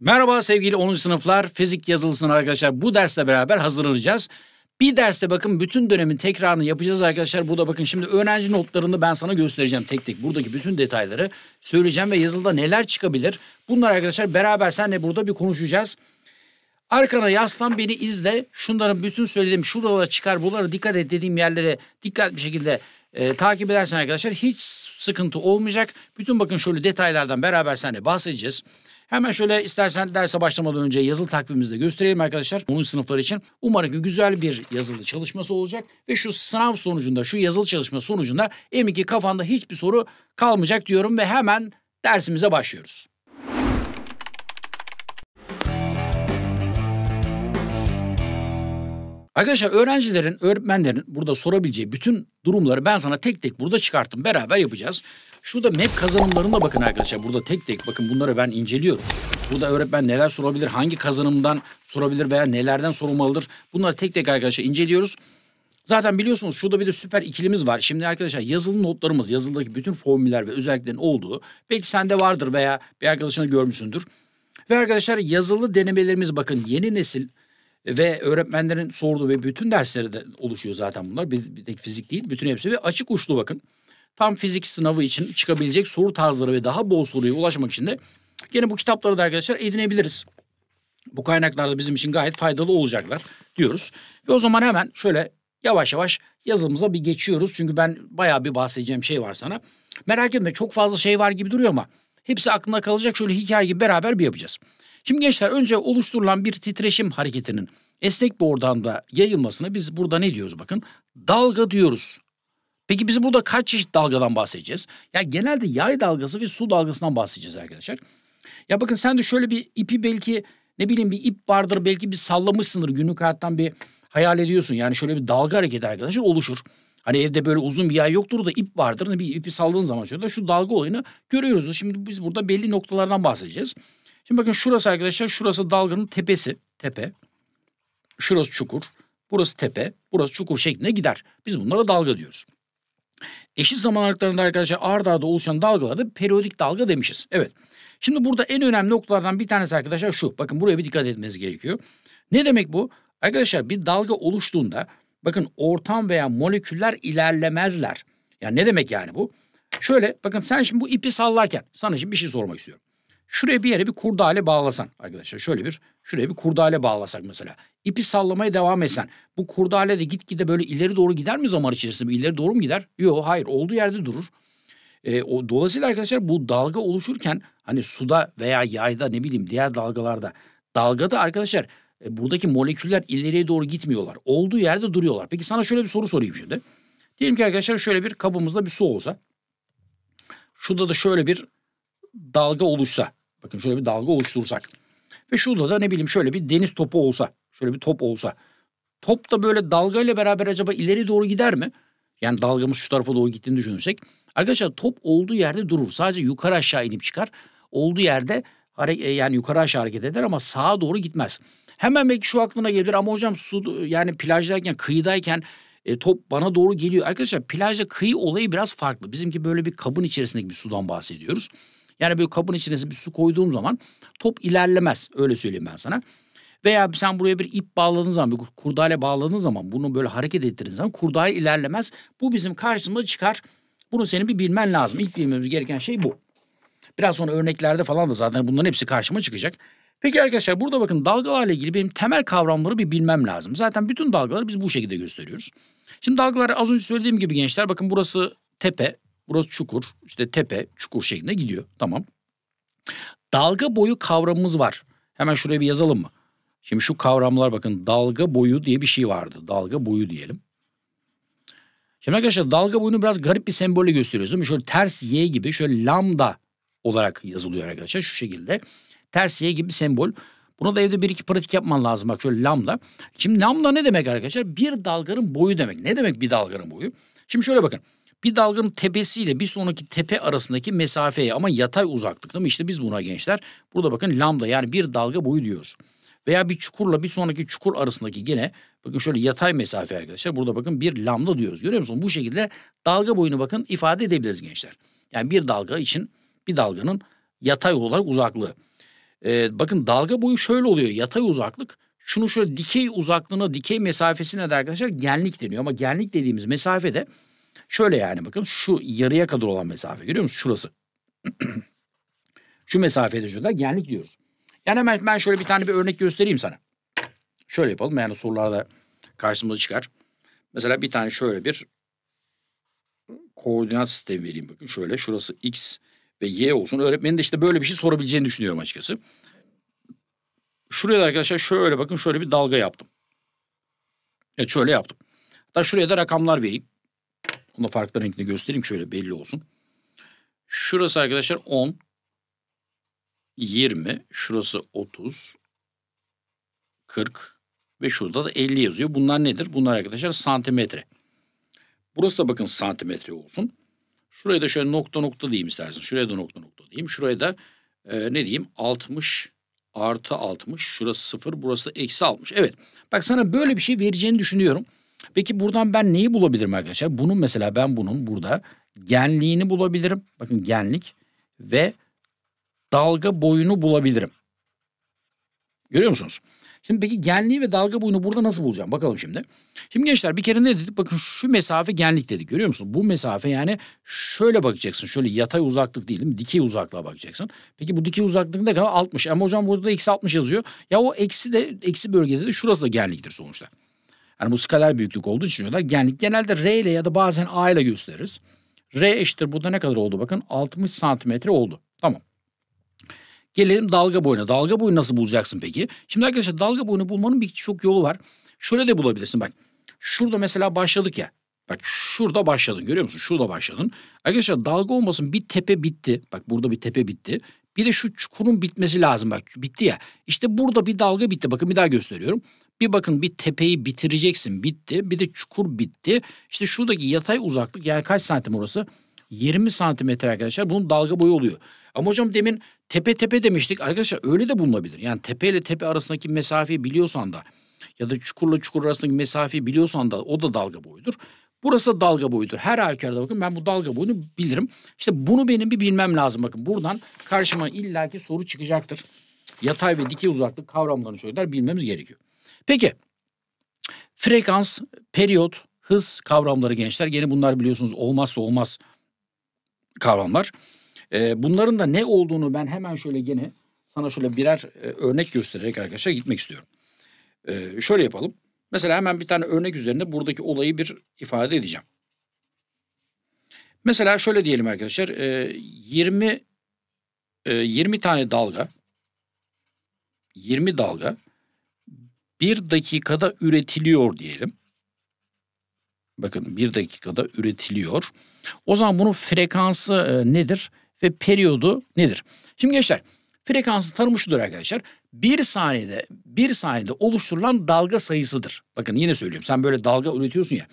Merhaba sevgili 10. sınıflar. Fizik yazılısını arkadaşlar bu dersle beraber hazırlanacağız. Bir derste bakın bütün dönemin tekrarını yapacağız arkadaşlar. Burada bakın şimdi öğrenci notlarını ben sana göstereceğim tek tek. Buradaki bütün detayları söyleyeceğim ve yazılıda neler çıkabilir. Bunlar arkadaşlar beraber senle burada bir konuşacağız. Arkana yaslan beni izle. Şunların bütün söylediğim şuralara çıkar buralara dikkat et dediğim yerlere dikkat bir şekilde e, takip edersen arkadaşlar hiç sıkıntı olmayacak. Bütün bakın şöyle detaylardan beraber seninle bahsedeceğiz. Hemen şöyle istersen derse başlamadan önce yazılı takvimimizde gösterelim arkadaşlar. 10. sınıflar için. Umarım ki güzel bir yazılı çalışması olacak. Ve şu sınav sonucunda, şu yazılı çalışma sonucunda emin ki kafanda hiçbir soru kalmayacak diyorum ve hemen dersimize başlıyoruz. Arkadaşlar öğrencilerin, öğretmenlerin burada sorabileceği bütün durumları ben sana tek tek burada çıkarttım. Beraber yapacağız. Şurada map kazanımlarında bakın arkadaşlar. Burada tek tek bakın bunları ben inceliyorum. Burada öğretmen neler sorabilir, hangi kazanımdan sorabilir veya nelerden sorulmalıdır. Bunları tek tek arkadaşlar inceliyoruz. Zaten biliyorsunuz şurada bir de süper ikilimiz var. Şimdi arkadaşlar yazılı notlarımız, yazılıdaki bütün formüller ve özelliklerin olduğu belki sende vardır veya bir arkadaşını görmüşsündür. Ve arkadaşlar yazılı denemelerimiz bakın yeni nesil ve öğretmenlerin sorduğu ve bütün derslere de oluşuyor zaten bunlar. Bir, bir tek fizik değil bütün hepsi ve açık uçlu bakın. Tam fizik sınavı için çıkabilecek soru tarzları ve daha bol soruya ulaşmak için de gene bu kitapları da arkadaşlar edinebiliriz. Bu kaynaklarda bizim için gayet faydalı olacaklar diyoruz. Ve o zaman hemen şöyle yavaş yavaş yazılımıza bir geçiyoruz. Çünkü ben bayağı bir bahsedeceğim şey var sana. Merak etme çok fazla şey var gibi duruyor ama hepsi aklına kalacak. Şöyle hikaye gibi beraber bir yapacağız. Şimdi gençler önce oluşturulan bir titreşim hareketinin esnek bir ortamda yayılmasına biz burada ne diyoruz bakın? Dalga diyoruz. Peki biz burada kaç çeşit dalgadan bahsedeceğiz? Ya genelde yay dalgası ve su dalgasından bahsedeceğiz arkadaşlar. Ya bakın sen de şöyle bir ipi belki ne bileyim bir ip vardır belki bir sallamışsındır günlük hayattan bir hayal ediyorsun. Yani şöyle bir dalga hareketi arkadaşlar oluşur. Hani evde böyle uzun bir yay yoktur da ip vardır. ne hani Bir ipi saldığın zaman şöyle şu dalga olayını görüyoruz. Şimdi biz burada belli noktalardan bahsedeceğiz. Şimdi bakın şurası arkadaşlar şurası dalganın tepesi. Tepe. Şurası çukur. Burası tepe. Burası çukur şeklinde gider. Biz bunlara dalga diyoruz. Eşit zaman aralıklarında arkadaşlar ard arda oluşan dalgalara periyodik dalga demişiz. Evet. Şimdi burada en önemli noktalardan bir tanesi arkadaşlar şu. Bakın buraya bir dikkat etmeniz gerekiyor. Ne demek bu? Arkadaşlar bir dalga oluştuğunda bakın ortam veya moleküller ilerlemezler. Yani ne demek yani bu? Şöyle bakın sen şimdi bu ipi sallarken sana şimdi bir şey sormak istiyorum. Şuraya bir yere bir kurdale bağlasan arkadaşlar şöyle bir şuraya bir kurdale bağlasak mesela. İpi sallamaya devam etsen bu kurdale de gitgide böyle ileri doğru gider mi zaman içerisinde? ileri doğru mu gider? Yok hayır olduğu yerde durur. E, o, dolayısıyla arkadaşlar bu dalga oluşurken hani suda veya yayda ne bileyim diğer dalgalarda dalgada arkadaşlar e, buradaki moleküller ileriye doğru gitmiyorlar. Olduğu yerde duruyorlar. Peki sana şöyle bir soru sorayım şimdi. Diyelim ki arkadaşlar şöyle bir kabımızda bir su olsa. Şurada da şöyle bir dalga oluşsa. Bakın şöyle bir dalga oluştursak. Ve şurada da ne bileyim şöyle bir deniz topu olsa. Şöyle bir top olsa. Top da böyle dalga ile beraber acaba ileri doğru gider mi? Yani dalgamız şu tarafa doğru gittiğini düşünürsek. Arkadaşlar top olduğu yerde durur. Sadece yukarı aşağı inip çıkar. Olduğu yerde e, yani yukarı aşağı hareket eder ama sağa doğru gitmez. Hemen belki şu aklına gelir ama hocam su yani plajdayken kıyıdayken e, top bana doğru geliyor. Arkadaşlar plajda kıyı olayı biraz farklı. Bizimki böyle bir kabın içerisindeki bir sudan bahsediyoruz. Yani böyle kabın içine bir su koyduğum zaman top ilerlemez. Öyle söyleyeyim ben sana. Veya sen buraya bir ip bağladığın zaman, bir kurdale bağladığın zaman bunu böyle hareket ettirdiğin zaman kurdale ilerlemez. Bu bizim karşımıza çıkar. Bunu senin bir bilmen lazım. İlk bilmemiz gereken şey bu. Biraz sonra örneklerde falan da zaten bunların hepsi karşıma çıkacak. Peki arkadaşlar burada bakın dalgalarla ilgili benim temel kavramları bir bilmem lazım. Zaten bütün dalgaları biz bu şekilde gösteriyoruz. Şimdi dalgalar az önce söylediğim gibi gençler bakın burası tepe, Burası çukur, işte tepe, çukur şeklinde gidiyor. Tamam. Dalga boyu kavramımız var. Hemen şuraya bir yazalım mı? Şimdi şu kavramlar bakın dalga boyu diye bir şey vardı. Dalga boyu diyelim. Şimdi arkadaşlar dalga boyunu biraz garip bir sembolle gösteriyoruz değil mi? Şöyle ters Y gibi şöyle lambda olarak yazılıyor arkadaşlar şu şekilde. Ters Y gibi bir sembol. Buna da evde bir iki pratik yapman lazım bak şöyle lambda. Şimdi lambda ne demek arkadaşlar? Bir dalganın boyu demek. Ne demek bir dalganın boyu? Şimdi şöyle bakın. Bir dalgın tepesiyle bir sonraki tepe arasındaki mesafeye ama yatay uzaklıkta mı? İşte biz buna gençler burada bakın lambda yani bir dalga boyu diyoruz. Veya bir çukurla bir sonraki çukur arasındaki gene bakın şöyle yatay mesafe arkadaşlar. Burada bakın bir lambda diyoruz. Görüyor musunuz? Bu şekilde dalga boyunu bakın ifade edebiliriz gençler. Yani bir dalga için bir dalganın yatay olarak uzaklığı. Ee, bakın dalga boyu şöyle oluyor. Yatay uzaklık şunu şöyle dikey uzaklığına, dikey mesafesine de arkadaşlar genlik deniyor. Ama genlik dediğimiz mesafede Şöyle yani bakın şu yarıya kadar olan mesafe görüyor musunuz? Şurası. şu mesafede şurada genlik diyoruz. Yani hemen ben şöyle bir tane bir örnek göstereyim sana. Şöyle yapalım yani sorularda karşımıza çıkar. Mesela bir tane şöyle bir koordinat sistemi vereyim bakın. Şöyle şurası x ve y olsun. Öğretmenin de işte böyle bir şey sorabileceğini düşünüyorum açıkçası. Şuraya da arkadaşlar şöyle bakın şöyle bir dalga yaptım. Evet şöyle yaptım. Hatta şuraya da rakamlar vereyim. Onu da farklı renkle göstereyim şöyle belli olsun. Şurası arkadaşlar 10. 20. Şurası 30. 40. Ve şurada da 50 yazıyor. Bunlar nedir? Bunlar arkadaşlar santimetre. Burası da bakın santimetre olsun. Şuraya da şöyle nokta nokta diyeyim istersen. Şuraya da nokta nokta diyeyim. Şuraya da e, ne diyeyim? 60 artı 60. Şurası 0. Burası da eksi 60. Evet. Bak sana böyle bir şey vereceğini düşünüyorum. Peki buradan ben neyi bulabilirim arkadaşlar? Bunun mesela ben bunun burada genliğini bulabilirim. Bakın genlik ve dalga boyunu bulabilirim. Görüyor musunuz? Şimdi peki genliği ve dalga boyunu burada nasıl bulacağım? Bakalım şimdi. Şimdi gençler bir kere ne dedik? Bakın şu mesafe genlik dedik. Görüyor musun? Bu mesafe yani şöyle bakacaksın. Şöyle yatay uzaklık değil, değil mi? Dikey uzaklığa bakacaksın. Peki bu dikey uzaklık ne kadar? 60. Ama hocam burada da eksi 60 yazıyor. Ya o eksi de eksi bölgede de şurası da genliktir sonuçta. Yani bu skaler büyüklük olduğu için diyorlar. Yani genelde R ile ya da bazen A ile gösteririz. R eşittir burada ne kadar oldu bakın 60 santimetre oldu. Tamam. Gelelim dalga boyuna. Dalga boyu nasıl bulacaksın peki? Şimdi arkadaşlar dalga boyunu bulmanın bir çok yolu var. Şöyle de bulabilirsin bak. Şurada mesela başladık ya. Bak şurada başladın görüyor musun? Şurada başladın. Arkadaşlar dalga olmasın bir tepe bitti. Bak burada bir tepe bitti. Bir de şu çukurun bitmesi lazım bak bitti ya. İşte burada bir dalga bitti. Bakın bir daha gösteriyorum. Bir bakın bir tepeyi bitireceksin bitti. Bir de çukur bitti. İşte şuradaki yatay uzaklık yani kaç santim orası? 20 santimetre arkadaşlar. Bunun dalga boyu oluyor. Ama hocam demin tepe tepe demiştik. Arkadaşlar öyle de bulunabilir. Yani tepe ile tepe arasındaki mesafeyi biliyorsan da ya da çukurla çukur arasındaki mesafeyi biliyorsan da o da dalga boyudur. Burası da dalga boyudur. Her halükarda bakın ben bu dalga boyunu bilirim. İşte bunu benim bir bilmem lazım. Bakın buradan karşıma illaki soru çıkacaktır. Yatay ve dikey uzaklık kavramlarını söyler bilmemiz gerekiyor. Peki frekans, periyot, hız kavramları gençler. yine bunlar biliyorsunuz olmazsa olmaz kavramlar. E, bunların da ne olduğunu ben hemen şöyle yine sana şöyle birer e, örnek göstererek arkadaşlar gitmek istiyorum. E, şöyle yapalım. Mesela hemen bir tane örnek üzerinde buradaki olayı bir ifade edeceğim. Mesela şöyle diyelim arkadaşlar. E, 20 e, 20 tane dalga 20 dalga bir dakikada üretiliyor diyelim. Bakın bir dakikada üretiliyor. O zaman bunun frekansı e, nedir ve periyodu nedir? Şimdi gençler Frekansı tanımı şudur arkadaşlar. Bir saniyede bir saniyede oluşturulan dalga sayısıdır. Bakın yine söylüyorum sen böyle dalga üretiyorsun ya.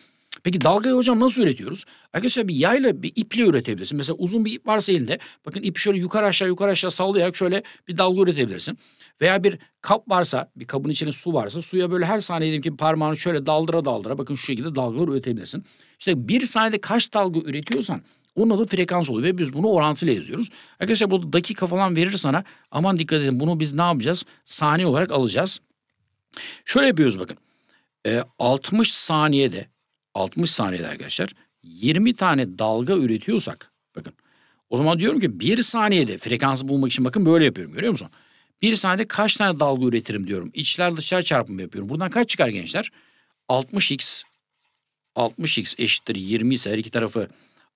Peki dalgayı hocam nasıl üretiyoruz? Arkadaşlar bir yayla bir iple üretebilirsin. Mesela uzun bir ip varsa elinde bakın ipi şöyle yukarı aşağı yukarı aşağı sallayarak şöyle bir dalga üretebilirsin. Veya bir kap varsa bir kabın içinde su varsa suya böyle her saniye diyelim ki parmağını şöyle daldıra daldıra bakın şu şekilde dalgalar üretebilirsin. İşte bir saniyede kaç dalga üretiyorsan onun adı frekans oluyor ve biz bunu orantıyla yazıyoruz. Arkadaşlar bu dakika falan verir sana aman dikkat edin bunu biz ne yapacağız? Saniye olarak alacağız. Şöyle yapıyoruz bakın. E, ee, 60 saniyede 60 saniyede arkadaşlar 20 tane dalga üretiyorsak bakın o zaman diyorum ki bir saniyede frekansı bulmak için bakın böyle yapıyorum görüyor musun? bir saniyede kaç tane dalga üretirim diyorum. İçler dışlar çarpımı yapıyorum. Buradan kaç çıkar gençler? 60x 60x eşittir 20 ise her iki tarafı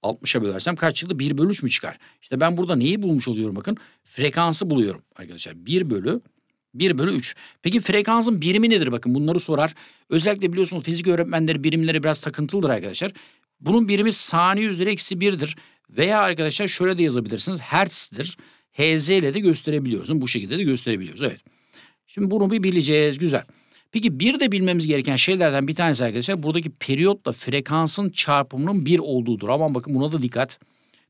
60'a bölersem kaç çıktı? 1 bölü 3 mü çıkar? İşte ben burada neyi bulmuş oluyorum bakın? Frekansı buluyorum arkadaşlar. 1 bölü 1 bölü 3. Peki frekansın birimi nedir? Bakın bunları sorar. Özellikle biliyorsunuz fizik öğretmenleri birimleri biraz takıntılıdır arkadaşlar. Bunun birimi saniye üzeri eksi 1'dir. Veya arkadaşlar şöyle de yazabilirsiniz. Hertz'dir. Hz ile de gösterebiliyoruz. Bu şekilde de gösterebiliyoruz. Evet. Şimdi bunu bir bileceğiz. Güzel. Peki bir de bilmemiz gereken şeylerden bir tanesi arkadaşlar buradaki periyotla frekansın çarpımının bir olduğudur. Aman bakın buna da dikkat.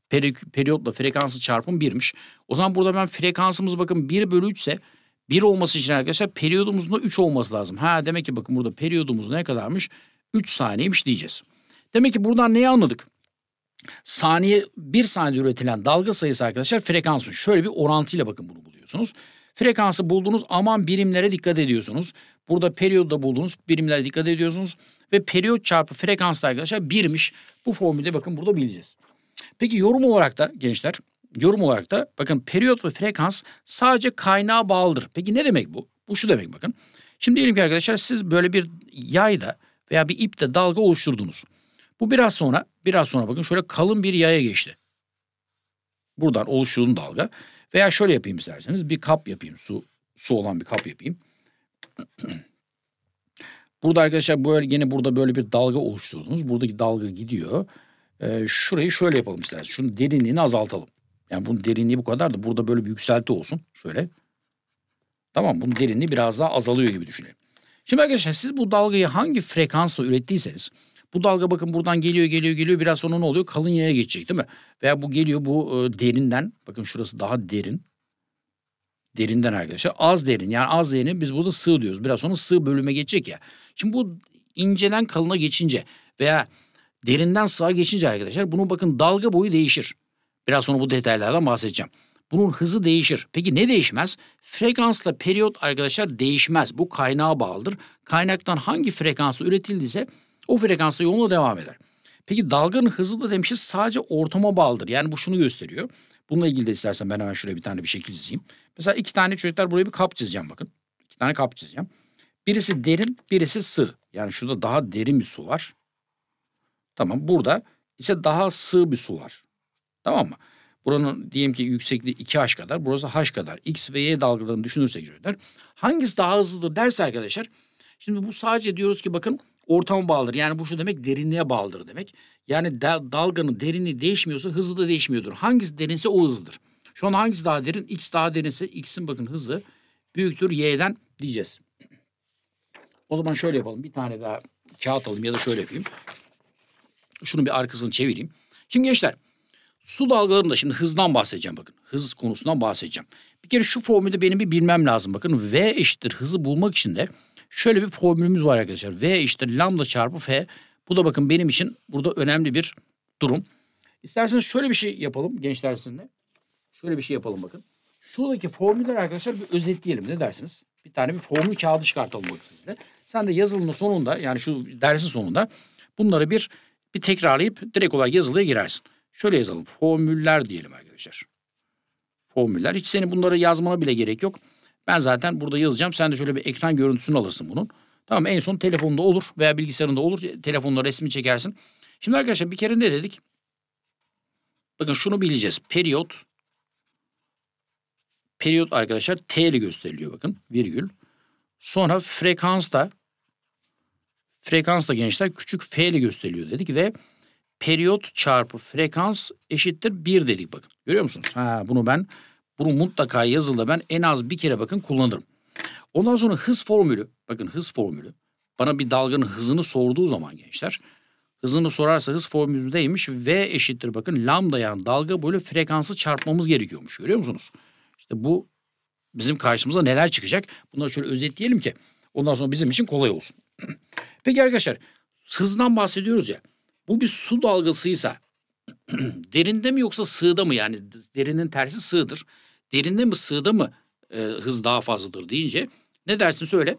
Peri, periyotla frekansın çarpımı birmiş. O zaman burada ben frekansımız bakın 1 bölü 3 ise 1 olması için arkadaşlar periyodumuzun da 3 olması lazım. Ha demek ki bakın burada periyodumuz ne kadarmış? 3 saniyeymiş diyeceğiz. Demek ki buradan neyi anladık? Saniye 1 saniye üretilen dalga sayısı arkadaşlar frekansmış. Şöyle bir orantıyla bakın bunu buluyorsunuz. Frekansı buldunuz aman birimlere dikkat ediyorsunuz. Burada periyodu da buldunuz birimlere dikkat ediyorsunuz. Ve periyot çarpı frekans arkadaşlar birmiş. Bu formülde bakın burada bileceğiz. Peki yorum olarak da gençler yorum olarak da bakın periyot ve frekans sadece kaynağa bağlıdır. Peki ne demek bu? Bu şu demek bakın. Şimdi diyelim ki arkadaşlar siz böyle bir yayda veya bir ipte dalga oluşturdunuz. Bu biraz sonra biraz sonra bakın şöyle kalın bir yaya geçti. Buradan oluşturduğum dalga. Veya şöyle yapayım isterseniz bir kap yapayım su su olan bir kap yapayım. burada arkadaşlar böyle yine burada böyle bir dalga oluşturdunuz. Buradaki dalga gidiyor. Ee, şurayı şöyle yapalım isterseniz. Şunun derinliğini azaltalım. Yani bunun derinliği bu kadar da burada böyle bir yükselti olsun. Şöyle. Tamam bunun derinliği biraz daha azalıyor gibi düşünelim. Şimdi arkadaşlar siz bu dalgayı hangi frekansla ürettiyseniz bu dalga bakın buradan geliyor geliyor geliyor biraz sonra ne oluyor? Kalın yaya geçecek değil mi? Veya bu geliyor bu e, derinden bakın şurası daha derin. Derinden arkadaşlar az derin yani az derin biz burada sığ diyoruz. Biraz sonra sığ bölüme geçecek ya. Şimdi bu incelen kalına geçince veya derinden sağa geçince arkadaşlar bunu bakın dalga boyu değişir. Biraz sonra bu detaylardan bahsedeceğim. Bunun hızı değişir. Peki ne değişmez? Frekansla periyot arkadaşlar değişmez. Bu kaynağa bağlıdır. Kaynaktan hangi frekansla üretildiyse o frekansla yoluna devam eder. Peki dalganın hızı da demişiz sadece ortama bağlıdır. Yani bu şunu gösteriyor. Bununla ilgili de istersen ben hemen şuraya bir tane bir şekil çizeyim. Mesela iki tane çocuklar buraya bir kap çizeceğim bakın. İki tane kap çizeceğim. Birisi derin, birisi sığ. Yani şurada daha derin bir su var. Tamam burada ise daha sığ bir su var. Tamam mı? Buranın diyelim ki yüksekliği 2H kadar, burası H kadar. X ve Y dalgalarını düşünürsek çocuklar. Hangisi daha hızlıdır derse arkadaşlar. Şimdi bu sadece diyoruz ki bakın ortama bağlıdır. Yani bu şu demek derinliğe bağlıdır demek. Yani da, dalganın derinliği değişmiyorsa hızı da değişmiyordur. Hangisi derinse o hızlıdır. Şu an hangisi daha derin? X daha derinse X'in bakın hızı büyüktür Y'den diyeceğiz. O zaman şöyle yapalım. Bir tane daha kağıt alayım ya da şöyle yapayım. Şunu bir arkasını çevireyim. Şimdi gençler Su dalgalarında şimdi hızdan bahsedeceğim bakın. Hız konusundan bahsedeceğim. Bir kere şu formülü benim bir bilmem lazım. Bakın V eşittir hızı bulmak için de şöyle bir formülümüz var arkadaşlar. V eşittir lambda çarpı F. Bu da bakın benim için burada önemli bir durum. İsterseniz şöyle bir şey yapalım gençler sizinle. Şöyle bir şey yapalım bakın. Şuradaki formüller arkadaşlar bir özetleyelim ne dersiniz? Bir tane bir formül kağıdı çıkartalım bakın sizde. Sen de yazılının sonunda yani şu dersin sonunda bunları bir bir tekrarlayıp direkt olarak yazılıya girersin. Şöyle yazalım. Formüller diyelim arkadaşlar. Formüller. Hiç senin bunları yazmana bile gerek yok. Ben zaten burada yazacağım. Sen de şöyle bir ekran görüntüsünü alırsın bunun. Tamam en son telefonda olur veya bilgisayarında olur. Telefonla resmi çekersin. Şimdi arkadaşlar bir kere ne dedik? Bakın şunu bileceğiz. Periyot. Periyot arkadaşlar T ile gösteriliyor bakın. Virgül. Sonra frekans da frekans da gençler küçük F ile gösteriliyor dedik ve periyot çarpı frekans eşittir bir dedik bakın. Görüyor musunuz? Ha, bunu ben bunu mutlaka yazılı ben en az bir kere bakın kullanırım. Ondan sonra hız formülü bakın hız formülü bana bir dalganın hızını sorduğu zaman gençler hızını sorarsa hız formülündeymiş V eşittir bakın lambda yani dalga bölü frekansı çarpmamız gerekiyormuş görüyor musunuz? İşte bu bizim karşımıza neler çıkacak bunları şöyle özetleyelim ki ondan sonra bizim için kolay olsun. Peki arkadaşlar hızdan bahsediyoruz ya. Bu bir su dalgasıysa derinde mi yoksa sığda mı yani derinin tersi sığdır. Derinde mi sığda mı e, hız daha fazladır deyince ne dersin söyle.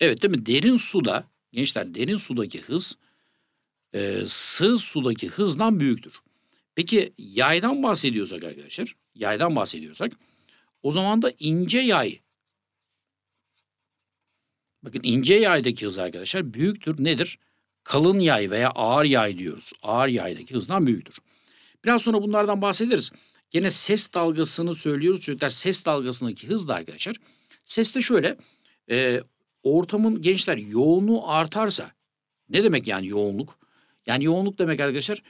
Evet değil mi? Derin suda gençler derin sudaki hız e, sığ sudaki hızdan büyüktür. Peki yaydan bahsediyorsak arkadaşlar yaydan bahsediyorsak o zaman da ince yay bakın ince yaydaki hız arkadaşlar büyüktür nedir? Kalın yay veya ağır yay diyoruz. Ağır yaydaki hızdan büyüktür. Biraz sonra bunlardan bahsederiz. Gene ses dalgasını söylüyoruz çünkü Ses dalgasındaki hız da arkadaşlar. Ses de şöyle e, ortamın gençler yoğunluğu artarsa ne demek yani yoğunluk? Yani yoğunluk demek arkadaşlar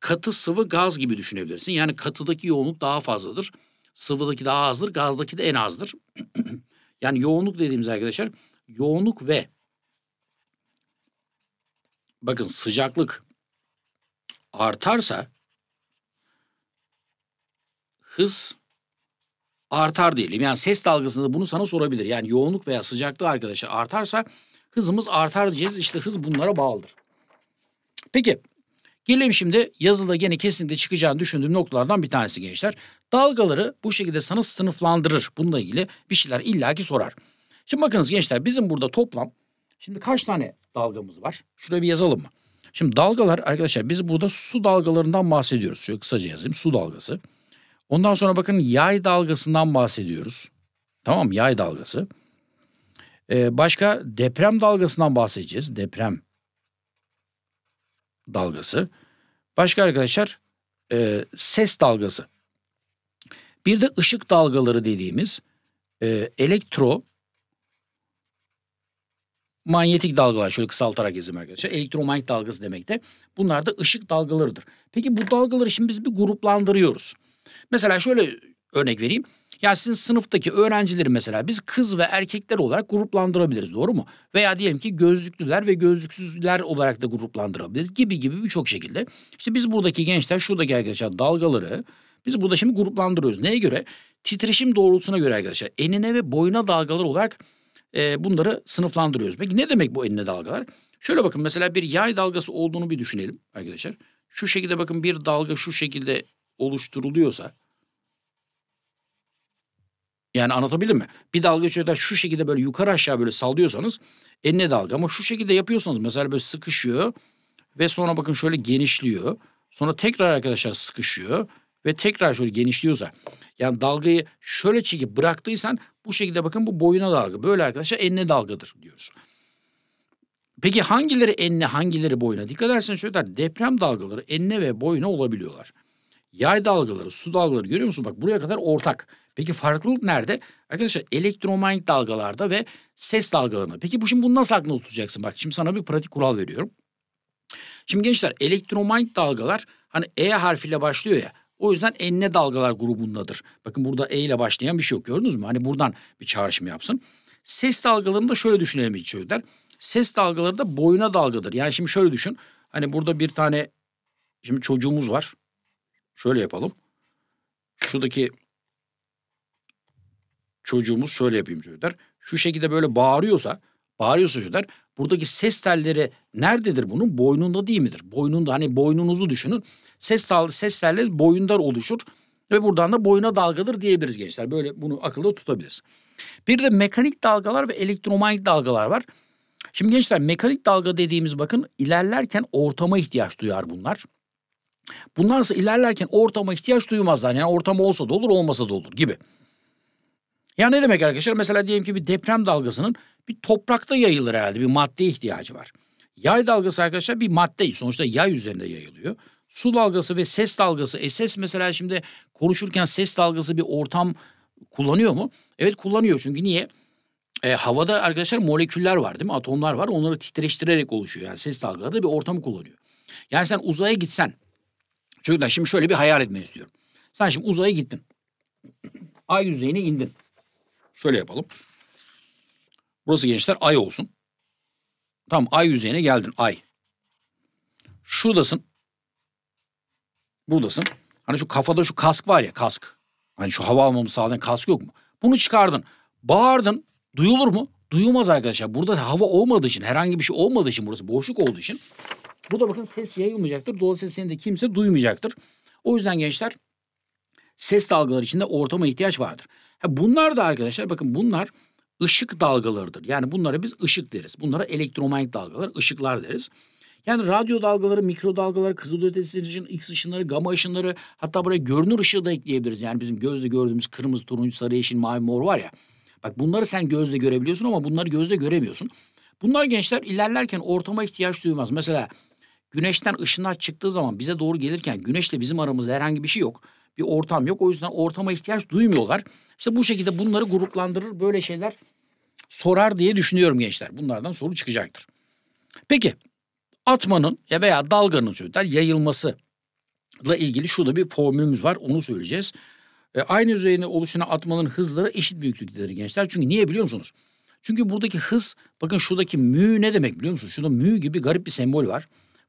katı sıvı gaz gibi düşünebilirsin. Yani katıdaki yoğunluk daha fazladır. Sıvıdaki daha azdır. Gazdaki de en azdır. yani yoğunluk dediğimiz arkadaşlar yoğunluk ve bakın sıcaklık artarsa hız artar diyelim. Yani ses dalgasında bunu sana sorabilir. Yani yoğunluk veya sıcaklık arkadaşlar artarsa hızımız artar diyeceğiz. İşte hız bunlara bağlıdır. Peki gelelim şimdi yazılı gene kesinlikle çıkacağını düşündüğüm noktalardan bir tanesi gençler. Dalgaları bu şekilde sana sınıflandırır. Bununla ilgili bir şeyler illaki sorar. Şimdi bakınız gençler bizim burada toplam Şimdi kaç tane dalgamız var? Şuraya bir yazalım mı? Şimdi dalgalar arkadaşlar biz burada su dalgalarından bahsediyoruz. Şöyle kısaca yazayım su dalgası. Ondan sonra bakın yay dalgasından bahsediyoruz. Tamam Yay dalgası. Ee, başka deprem dalgasından bahsedeceğiz. Deprem dalgası. Başka arkadaşlar e, ses dalgası. Bir de ışık dalgaları dediğimiz e, elektro manyetik dalgalar şöyle kısaltarak yazayım arkadaşlar. Elektromanyetik dalgası demek de. Bunlar da ışık dalgalarıdır. Peki bu dalgaları şimdi biz bir gruplandırıyoruz. Mesela şöyle örnek vereyim. Ya sizin sınıftaki öğrencileri mesela biz kız ve erkekler olarak gruplandırabiliriz doğru mu? Veya diyelim ki gözlüklüler ve gözlüksüzler olarak da gruplandırabiliriz gibi gibi birçok şekilde. İşte biz buradaki gençler şuradaki arkadaşlar dalgaları biz burada şimdi gruplandırıyoruz. Neye göre? Titreşim doğrultusuna göre arkadaşlar enine ve boyuna dalgalar olarak bunları sınıflandırıyoruz. Peki ne demek bu enine dalgalar? Şöyle bakın mesela bir yay dalgası olduğunu bir düşünelim arkadaşlar. Şu şekilde bakın bir dalga şu şekilde oluşturuluyorsa yani anlatabildim mi? Bir dalga şöyle şu şekilde böyle yukarı aşağı böyle sallıyorsanız enine dalga ama şu şekilde yapıyorsanız mesela böyle sıkışıyor ve sonra bakın şöyle genişliyor. Sonra tekrar arkadaşlar sıkışıyor ve tekrar şöyle genişliyorsa yani dalgayı şöyle çekip bıraktıysan bu şekilde bakın bu boyuna dalga. Böyle arkadaşlar enine dalgadır diyoruz. Peki hangileri enine hangileri boyuna? Dikkat ederseniz şöyle der. Deprem dalgaları enine ve boyuna olabiliyorlar. Yay dalgaları, su dalgaları görüyor musun? Bak buraya kadar ortak. Peki farklılık nerede? Arkadaşlar elektromanyet dalgalarda ve ses dalgalarında. Peki bu şimdi bunu nasıl aklına tutacaksın? Bak şimdi sana bir pratik kural veriyorum. Şimdi gençler elektromanyet dalgalar hani E harfiyle başlıyor ya. O yüzden enine dalgalar grubundadır. Bakın burada E ile başlayan bir şey yok gördünüz mü? Hani buradan bir çağrışma yapsın. Ses dalgalarını da şöyle düşünelim hiç çocuklar. Ses dalgaları da boyuna dalgadır. Yani şimdi şöyle düşün. Hani burada bir tane şimdi çocuğumuz var. Şöyle yapalım. Şuradaki çocuğumuz şöyle yapayım çocuklar. Şu şekilde böyle bağırıyorsa, bağırıyorsa çocuklar Buradaki ses telleri nerededir bunun? Boynunda değil midir? Boynunda hani boynunuzu düşünün. Ses, tel, ses telleri boyundan oluşur ve buradan da boyuna dalgadır diyebiliriz gençler. Böyle bunu akılda tutabiliriz. Bir de mekanik dalgalar ve elektromanyetik dalgalar var. Şimdi gençler mekanik dalga dediğimiz bakın ilerlerken ortama ihtiyaç duyar bunlar. Bunlar ise ilerlerken ortama ihtiyaç duymazlar. Yani ortam olsa da olur olmasa da olur gibi. Yani ne demek arkadaşlar? Mesela diyelim ki bir deprem dalgasının bir toprakta yayılır herhalde bir maddeye ihtiyacı var. Yay dalgası arkadaşlar bir madde sonuçta yay üzerinde yayılıyor. Su dalgası ve ses dalgası. E ses mesela şimdi konuşurken ses dalgası bir ortam kullanıyor mu? Evet kullanıyor çünkü niye? E, havada arkadaşlar moleküller var değil mi? Atomlar var onları titreştirerek oluşuyor. Yani ses dalgaları da bir ortamı kullanıyor. Yani sen uzaya gitsen. çünkü ben şimdi şöyle bir hayal etmeni istiyorum. Sen şimdi uzaya gittin. Ay yüzeyine indin. Şöyle yapalım. Burası gençler ay olsun. Tam ay yüzeyine geldin ay. Şuradasın. Buradasın. Hani şu kafada şu kask var ya kask. Hani şu hava almamı sağlayan kask yok mu? Bunu çıkardın. Bağırdın. Duyulur mu? Duyulmaz arkadaşlar. Burada hava olmadığı için herhangi bir şey olmadığı için burası boşluk olduğu için. Burada bakın ses yayılmayacaktır. Dolayısıyla seni de kimse duymayacaktır. O yüzden gençler ses dalgaları içinde ortama ihtiyaç vardır. bunlar da arkadaşlar bakın bunlar ışık dalgalarıdır. Yani bunlara biz ışık deriz. Bunlara elektromanyetik dalgalar, ışıklar deriz. Yani radyo dalgaları, mikro dalgaları, kızılötesi için X ışınları, gama ışınları hatta buraya görünür ışığı da ekleyebiliriz. Yani bizim gözle gördüğümüz kırmızı, turuncu, sarı, yeşil, mavi, mor var ya. Bak bunları sen gözle görebiliyorsun ama bunları gözle göremiyorsun. Bunlar gençler ilerlerken ortama ihtiyaç duymaz. Mesela güneşten ışınlar çıktığı zaman bize doğru gelirken güneşle bizim aramızda herhangi bir şey yok. Bir ortam yok. O yüzden ortama ihtiyaç duymuyorlar. İşte bu şekilde bunları gruplandırır, böyle şeyler sorar diye düşünüyorum gençler. Bunlardan soru çıkacaktır. Peki atmanın veya dalganın çocuklar ile ilgili şurada bir formülümüz var onu söyleyeceğiz. E, aynı üzerine oluşuna atmanın hızları eşit büyüklükleri gençler. Çünkü niye biliyor musunuz? Çünkü buradaki hız bakın şuradaki mü ne demek biliyor musunuz? Şurada mü gibi garip bir sembol var.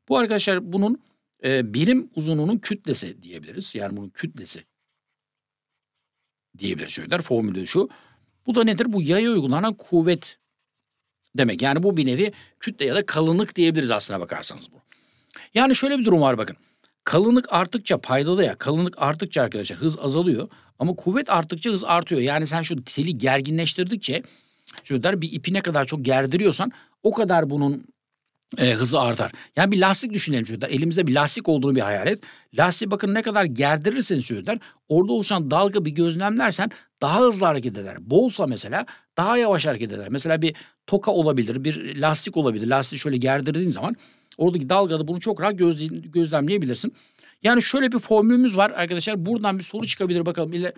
Bu arkadaşlar bunun e, birim uzunluğunun kütlesi diyebiliriz. Yani bunun kütlesi diyebilir çocuklar. Formülü şu. Bu da nedir? Bu yaya uygulanan kuvvet demek. Yani bu bir nevi kütle ya da kalınlık diyebiliriz aslına bakarsanız bu. Yani şöyle bir durum var bakın. Kalınlık arttıkça paydalı ya. Kalınlık arttıkça arkadaşlar hız azalıyor. Ama kuvvet arttıkça hız artıyor. Yani sen şu teli gerginleştirdikçe çocuklar bir ipi ne kadar çok gerdiriyorsan o kadar bunun e, hızı artar. Yani bir lastik düşünelim çocuklar. Elimizde bir lastik olduğunu bir hayal et. Lastiği bakın ne kadar gerdirirsen sürüden orada oluşan dalga bir gözlemlersen daha hızlı hareket eder. Bolsa mesela daha yavaş hareket eder. Mesela bir toka olabilir, bir lastik olabilir. Lastiği şöyle gerdirdiğin zaman oradaki dalgada bunu çok rahat göz, gözlemleyebilirsin. Yani şöyle bir formülümüz var arkadaşlar. Buradan bir soru çıkabilir bakalım. İle,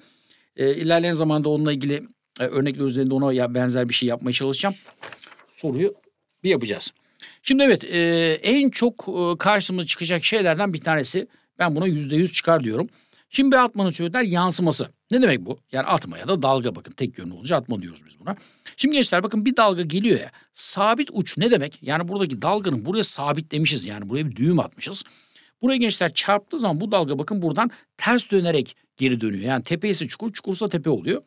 e, ilerleyen zamanda onunla ilgili e, örnekler üzerinde ona ya, benzer bir şey yapmaya çalışacağım. Soruyu bir yapacağız. Şimdi evet e, en çok e, karşımıza çıkacak şeylerden bir tanesi ben buna yüzde yüz çıkar diyorum. Şimdi bir atmanın çocuklar yansıması. Ne demek bu? Yani atma ya da dalga bakın. Tek yönlü olunca atma diyoruz biz buna. Şimdi gençler bakın bir dalga geliyor ya. Sabit uç ne demek? Yani buradaki dalganın buraya sabitlemişiz. Yani buraya bir düğüm atmışız. Buraya gençler çarptığı zaman bu dalga bakın buradan ters dönerek geri dönüyor. Yani tepeyse çukur, çukursa tepe oluyor.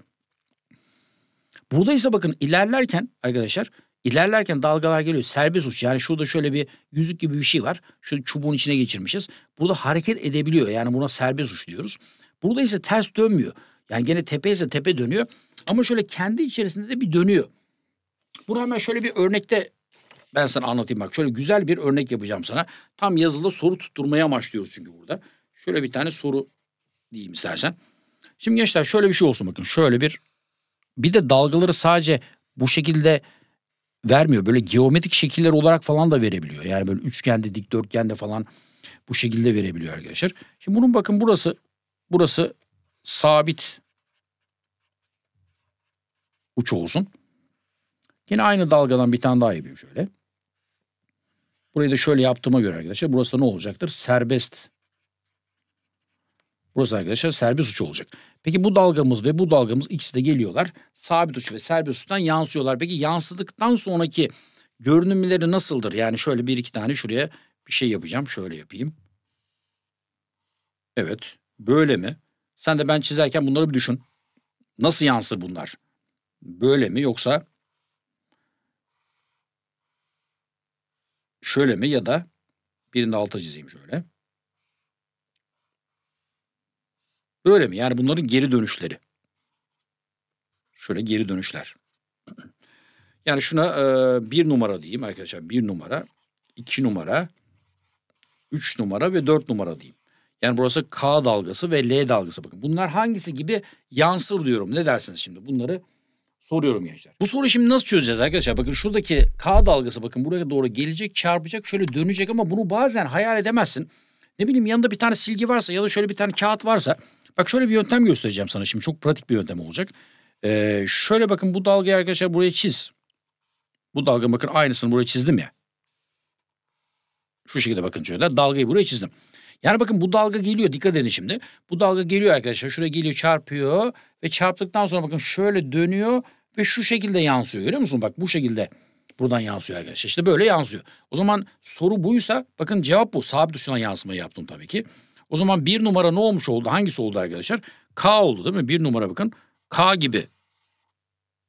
Burada ise bakın ilerlerken arkadaşlar İlerlerken dalgalar geliyor. Serbest uç. Yani şurada şöyle bir yüzük gibi bir şey var. Şu çubuğun içine geçirmişiz. Burada hareket edebiliyor. Yani buna serbest uç diyoruz. Burada ise ters dönmüyor. Yani gene tepe ise tepe dönüyor. Ama şöyle kendi içerisinde de bir dönüyor. Bunu hemen şöyle bir örnekte ben sana anlatayım bak. Şöyle güzel bir örnek yapacağım sana. Tam yazılı soru tutturmaya amaçlıyoruz çünkü burada. Şöyle bir tane soru diyeyim istersen. Şimdi gençler şöyle bir şey olsun bakın. Şöyle bir bir de dalgaları sadece bu şekilde vermiyor. Böyle geometrik şekiller olarak falan da verebiliyor. Yani böyle üçgende, dikdörtgende falan bu şekilde verebiliyor arkadaşlar. Şimdi bunun bakın burası burası sabit uç olsun. Yine aynı dalgadan bir tane daha yapayım şöyle. Burayı da şöyle yaptığıma göre arkadaşlar burası ne olacaktır? Serbest. Burası arkadaşlar serbest uç olacak. Peki bu dalgamız ve bu dalgamız ikisi de geliyorlar. Sabit uç ve serbest uçtan yansıyorlar. Peki yansıdıktan sonraki görünümleri nasıldır? Yani şöyle bir iki tane şuraya bir şey yapacağım. Şöyle yapayım. Evet. Böyle mi? Sen de ben çizerken bunları bir düşün. Nasıl yansır bunlar? Böyle mi yoksa şöyle mi ya da birinde alta çizeyim şöyle. Böyle mi? Yani bunların geri dönüşleri. Şöyle geri dönüşler. Yani şuna e, bir numara diyeyim arkadaşlar. Bir numara, iki numara, üç numara ve dört numara diyeyim. Yani burası K dalgası ve L dalgası. Bakın bunlar hangisi gibi yansır diyorum. Ne dersiniz şimdi? Bunları soruyorum gençler. Bu soruyu şimdi nasıl çözeceğiz arkadaşlar? Bakın şuradaki K dalgası bakın buraya doğru gelecek, çarpacak, şöyle dönecek ama bunu bazen hayal edemezsin. Ne bileyim yanında bir tane silgi varsa ya da şöyle bir tane kağıt varsa Bak şöyle bir yöntem göstereceğim sana şimdi. Çok pratik bir yöntem olacak. Ee, şöyle bakın bu dalgayı arkadaşlar buraya çiz. Bu dalga bakın aynısını buraya çizdim ya. Şu şekilde bakın şöyle dalgayı buraya çizdim. Yani bakın bu dalga geliyor dikkat edin şimdi. Bu dalga geliyor arkadaşlar şuraya geliyor çarpıyor ve çarptıktan sonra bakın şöyle dönüyor ve şu şekilde yansıyor görüyor musun? Bak bu şekilde buradan yansıyor arkadaşlar İşte böyle yansıyor. O zaman soru buysa bakın cevap bu sabit uçtan yansımayı yaptım tabii ki. O zaman bir numara ne olmuş oldu? Hangisi oldu arkadaşlar? K oldu değil mi? Bir numara bakın K gibi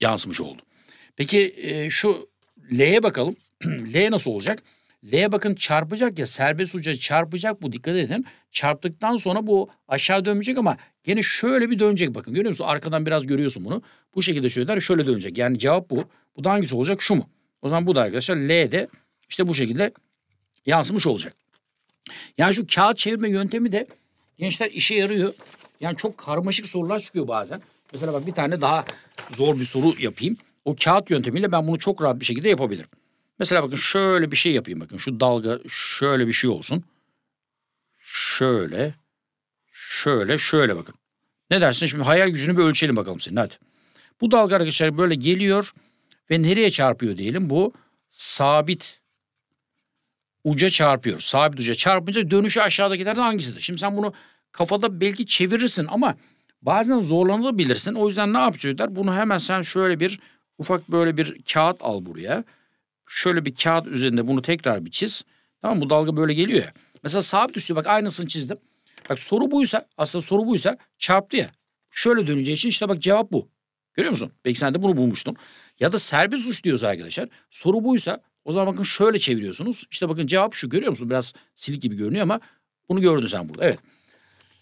yansımış oldu. Peki e, şu L'ye bakalım. L nasıl olacak? L'ye bakın çarpacak ya serbest uca çarpacak bu dikkat edin. Çarptıktan sonra bu aşağı dönmeyecek ama gene şöyle bir dönecek bakın görüyor musun? Arkadan biraz görüyorsun bunu. Bu şekilde şöyle şöyle dönecek. Yani cevap bu. Bu da hangisi olacak? Şu mu? O zaman bu da arkadaşlar L'de işte bu şekilde yansımış olacak. Yani şu kağıt çevirme yöntemi de gençler işe yarıyor. Yani çok karmaşık sorular çıkıyor bazen. Mesela bak bir tane daha zor bir soru yapayım. O kağıt yöntemiyle ben bunu çok rahat bir şekilde yapabilirim. Mesela bakın şöyle bir şey yapayım bakın. Şu dalga şöyle bir şey olsun. Şöyle, şöyle, şöyle bakın. Ne dersin şimdi hayal gücünü bir ölçelim bakalım senin hadi. Bu dalga arkadaşlar böyle geliyor ve nereye çarpıyor diyelim. Bu sabit uca çarpıyoruz. Sabit uca çarpınca dönüşü aşağıdakilerden hangisidir? Şimdi sen bunu kafada belki çevirirsin ama bazen zorlanabilirsin. O yüzden ne yapacaklar? Bunu hemen sen şöyle bir ufak böyle bir kağıt al buraya. Şöyle bir kağıt üzerinde bunu tekrar bir çiz. Tamam mı? Bu dalga böyle geliyor ya. Mesela sabit üstü bak aynısını çizdim. Bak soru buysa aslında soru buysa çarptı ya. Şöyle döneceği için işte bak cevap bu. Görüyor musun? Belki sen de bunu bulmuştun. Ya da serbest uç diyoruz arkadaşlar. Soru buysa o zaman bakın şöyle çeviriyorsunuz. İşte bakın cevap şu görüyor musun? Biraz silik gibi görünüyor ama bunu gördün sen burada. Evet.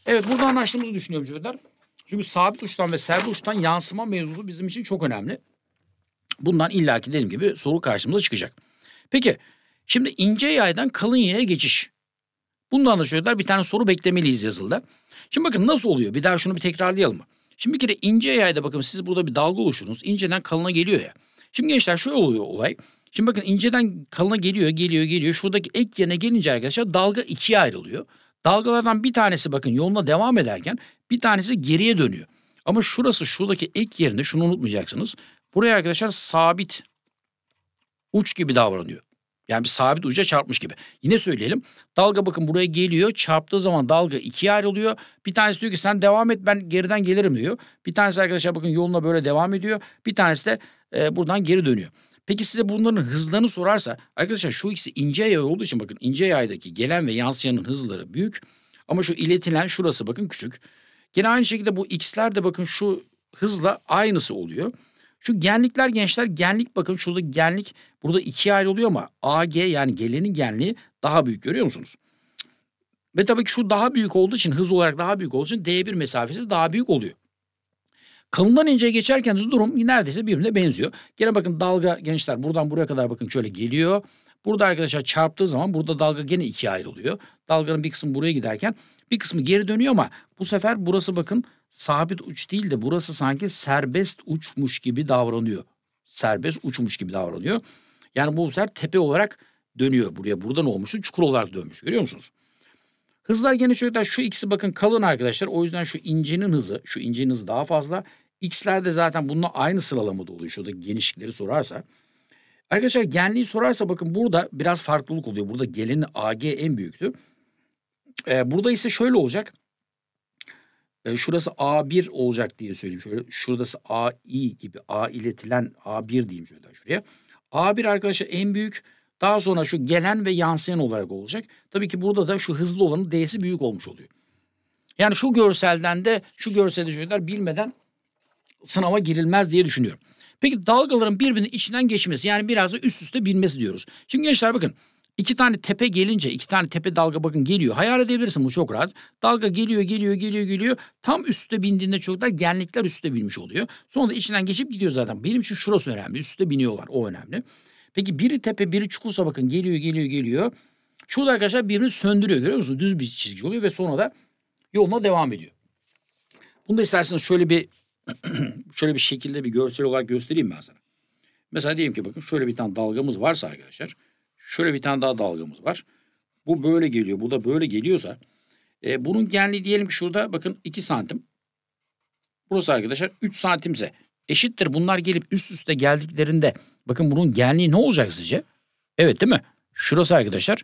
Evet burada anlaştığımızı düşünüyorum çocuklar. Çünkü sabit uçtan ve serbest uçtan yansıma mevzusu bizim için çok önemli. Bundan illaki dediğim gibi soru karşımıza çıkacak. Peki şimdi ince yaydan kalın yaya geçiş. Bunu anlaşıyorlar. Bir tane soru beklemeliyiz yazılda. Şimdi bakın nasıl oluyor? Bir daha şunu bir tekrarlayalım mı? Şimdi bir kere ince yayda bakın siz burada bir dalga oluşturunuz. İnceden kalına geliyor ya. Şimdi gençler şöyle oluyor olay. Şimdi bakın inceden kalına geliyor, geliyor, geliyor. Şuradaki ek yerine gelince arkadaşlar dalga ikiye ayrılıyor. Dalgalardan bir tanesi bakın yoluna devam ederken bir tanesi geriye dönüyor. Ama şurası şuradaki ek yerinde. şunu unutmayacaksınız. Buraya arkadaşlar sabit uç gibi davranıyor. Yani bir sabit uca çarpmış gibi. Yine söyleyelim. Dalga bakın buraya geliyor. Çarptığı zaman dalga ikiye ayrılıyor. Bir tanesi diyor ki sen devam et ben geriden gelirim diyor. Bir tanesi arkadaşlar bakın yoluna böyle devam ediyor. Bir tanesi de e, buradan geri dönüyor. Peki size bunların hızlarını sorarsa arkadaşlar şu ikisi ince yay olduğu için bakın ince yaydaki gelen ve yansıyanın hızları büyük. Ama şu iletilen şurası bakın küçük. Yine aynı şekilde bu x'ler de bakın şu hızla aynısı oluyor. Şu genlikler gençler genlik bakın şurada genlik burada ikiye ayrılıyor ama AG yani gelenin genliği daha büyük görüyor musunuz? Ve tabii ki şu daha büyük olduğu için hız olarak daha büyük olduğu için D1 mesafesi daha büyük oluyor. Kalından ince geçerken de durum neredeyse birbirine benziyor. Gene bakın dalga gençler buradan buraya kadar bakın şöyle geliyor. Burada arkadaşlar çarptığı zaman burada dalga gene ikiye ayrılıyor. Dalganın bir kısmı buraya giderken bir kısmı geri dönüyor ama bu sefer burası bakın sabit uç değil de burası sanki serbest uçmuş gibi davranıyor. Serbest uçmuş gibi davranıyor. Yani bu sefer tepe olarak dönüyor buraya. Buradan olmuştu çukur olarak dönmüş görüyor musunuz? Hızlar gene çocuklar şu ikisi bakın kalın arkadaşlar. O yüzden şu incenin hızı, şu incenin hızı daha fazla. xlerde zaten bununla aynı sıralamada oluyor. Şurada genişlikleri sorarsa. Arkadaşlar genliği sorarsa bakın burada biraz farklılık oluyor. Burada gelin AG en büyüktü. Ee, burada ise şöyle olacak. Ee, şurası A1 olacak diye söyleyeyim. Şöyle şurası AI gibi A iletilen A1 diyeyim şöyle şuraya. A1 arkadaşlar en büyük. Daha sonra şu gelen ve yansıyan olarak olacak. Tabii ki burada da şu hızlı olanın D'si büyük olmuş oluyor. Yani şu görselden de şu görselde çocuklar bilmeden sınava girilmez diye düşünüyorum. Peki dalgaların birbirinin içinden geçmesi yani biraz da üst üste binmesi diyoruz. Şimdi gençler bakın iki tane tepe gelince iki tane tepe dalga bakın geliyor. Hayal edebilirsin bu çok rahat. Dalga geliyor geliyor geliyor geliyor. Tam üstte bindiğinde çok da genlikler üstte binmiş oluyor. Sonra da içinden geçip gidiyor zaten. Benim için şurası önemli üstte biniyorlar o önemli. Peki biri tepe biri çukursa bakın geliyor geliyor geliyor. Şurada arkadaşlar birini söndürüyor görüyor musunuz? Düz bir çizgi oluyor ve sonra da yoluna devam ediyor. Bunu da isterseniz şöyle bir şöyle bir şekilde bir görsel olarak göstereyim ben sana. Mesela diyelim ki bakın şöyle bir tane dalgamız varsa arkadaşlar. Şöyle bir tane daha dalgamız var. Bu böyle geliyor. Bu da böyle geliyorsa. E, bunun genliği diyelim ki şurada bakın 2 santim. Burası arkadaşlar 3 santimse eşittir. Bunlar gelip üst üste geldiklerinde Bakın bunun genliği ne olacak sizce? Evet değil mi? Şurası arkadaşlar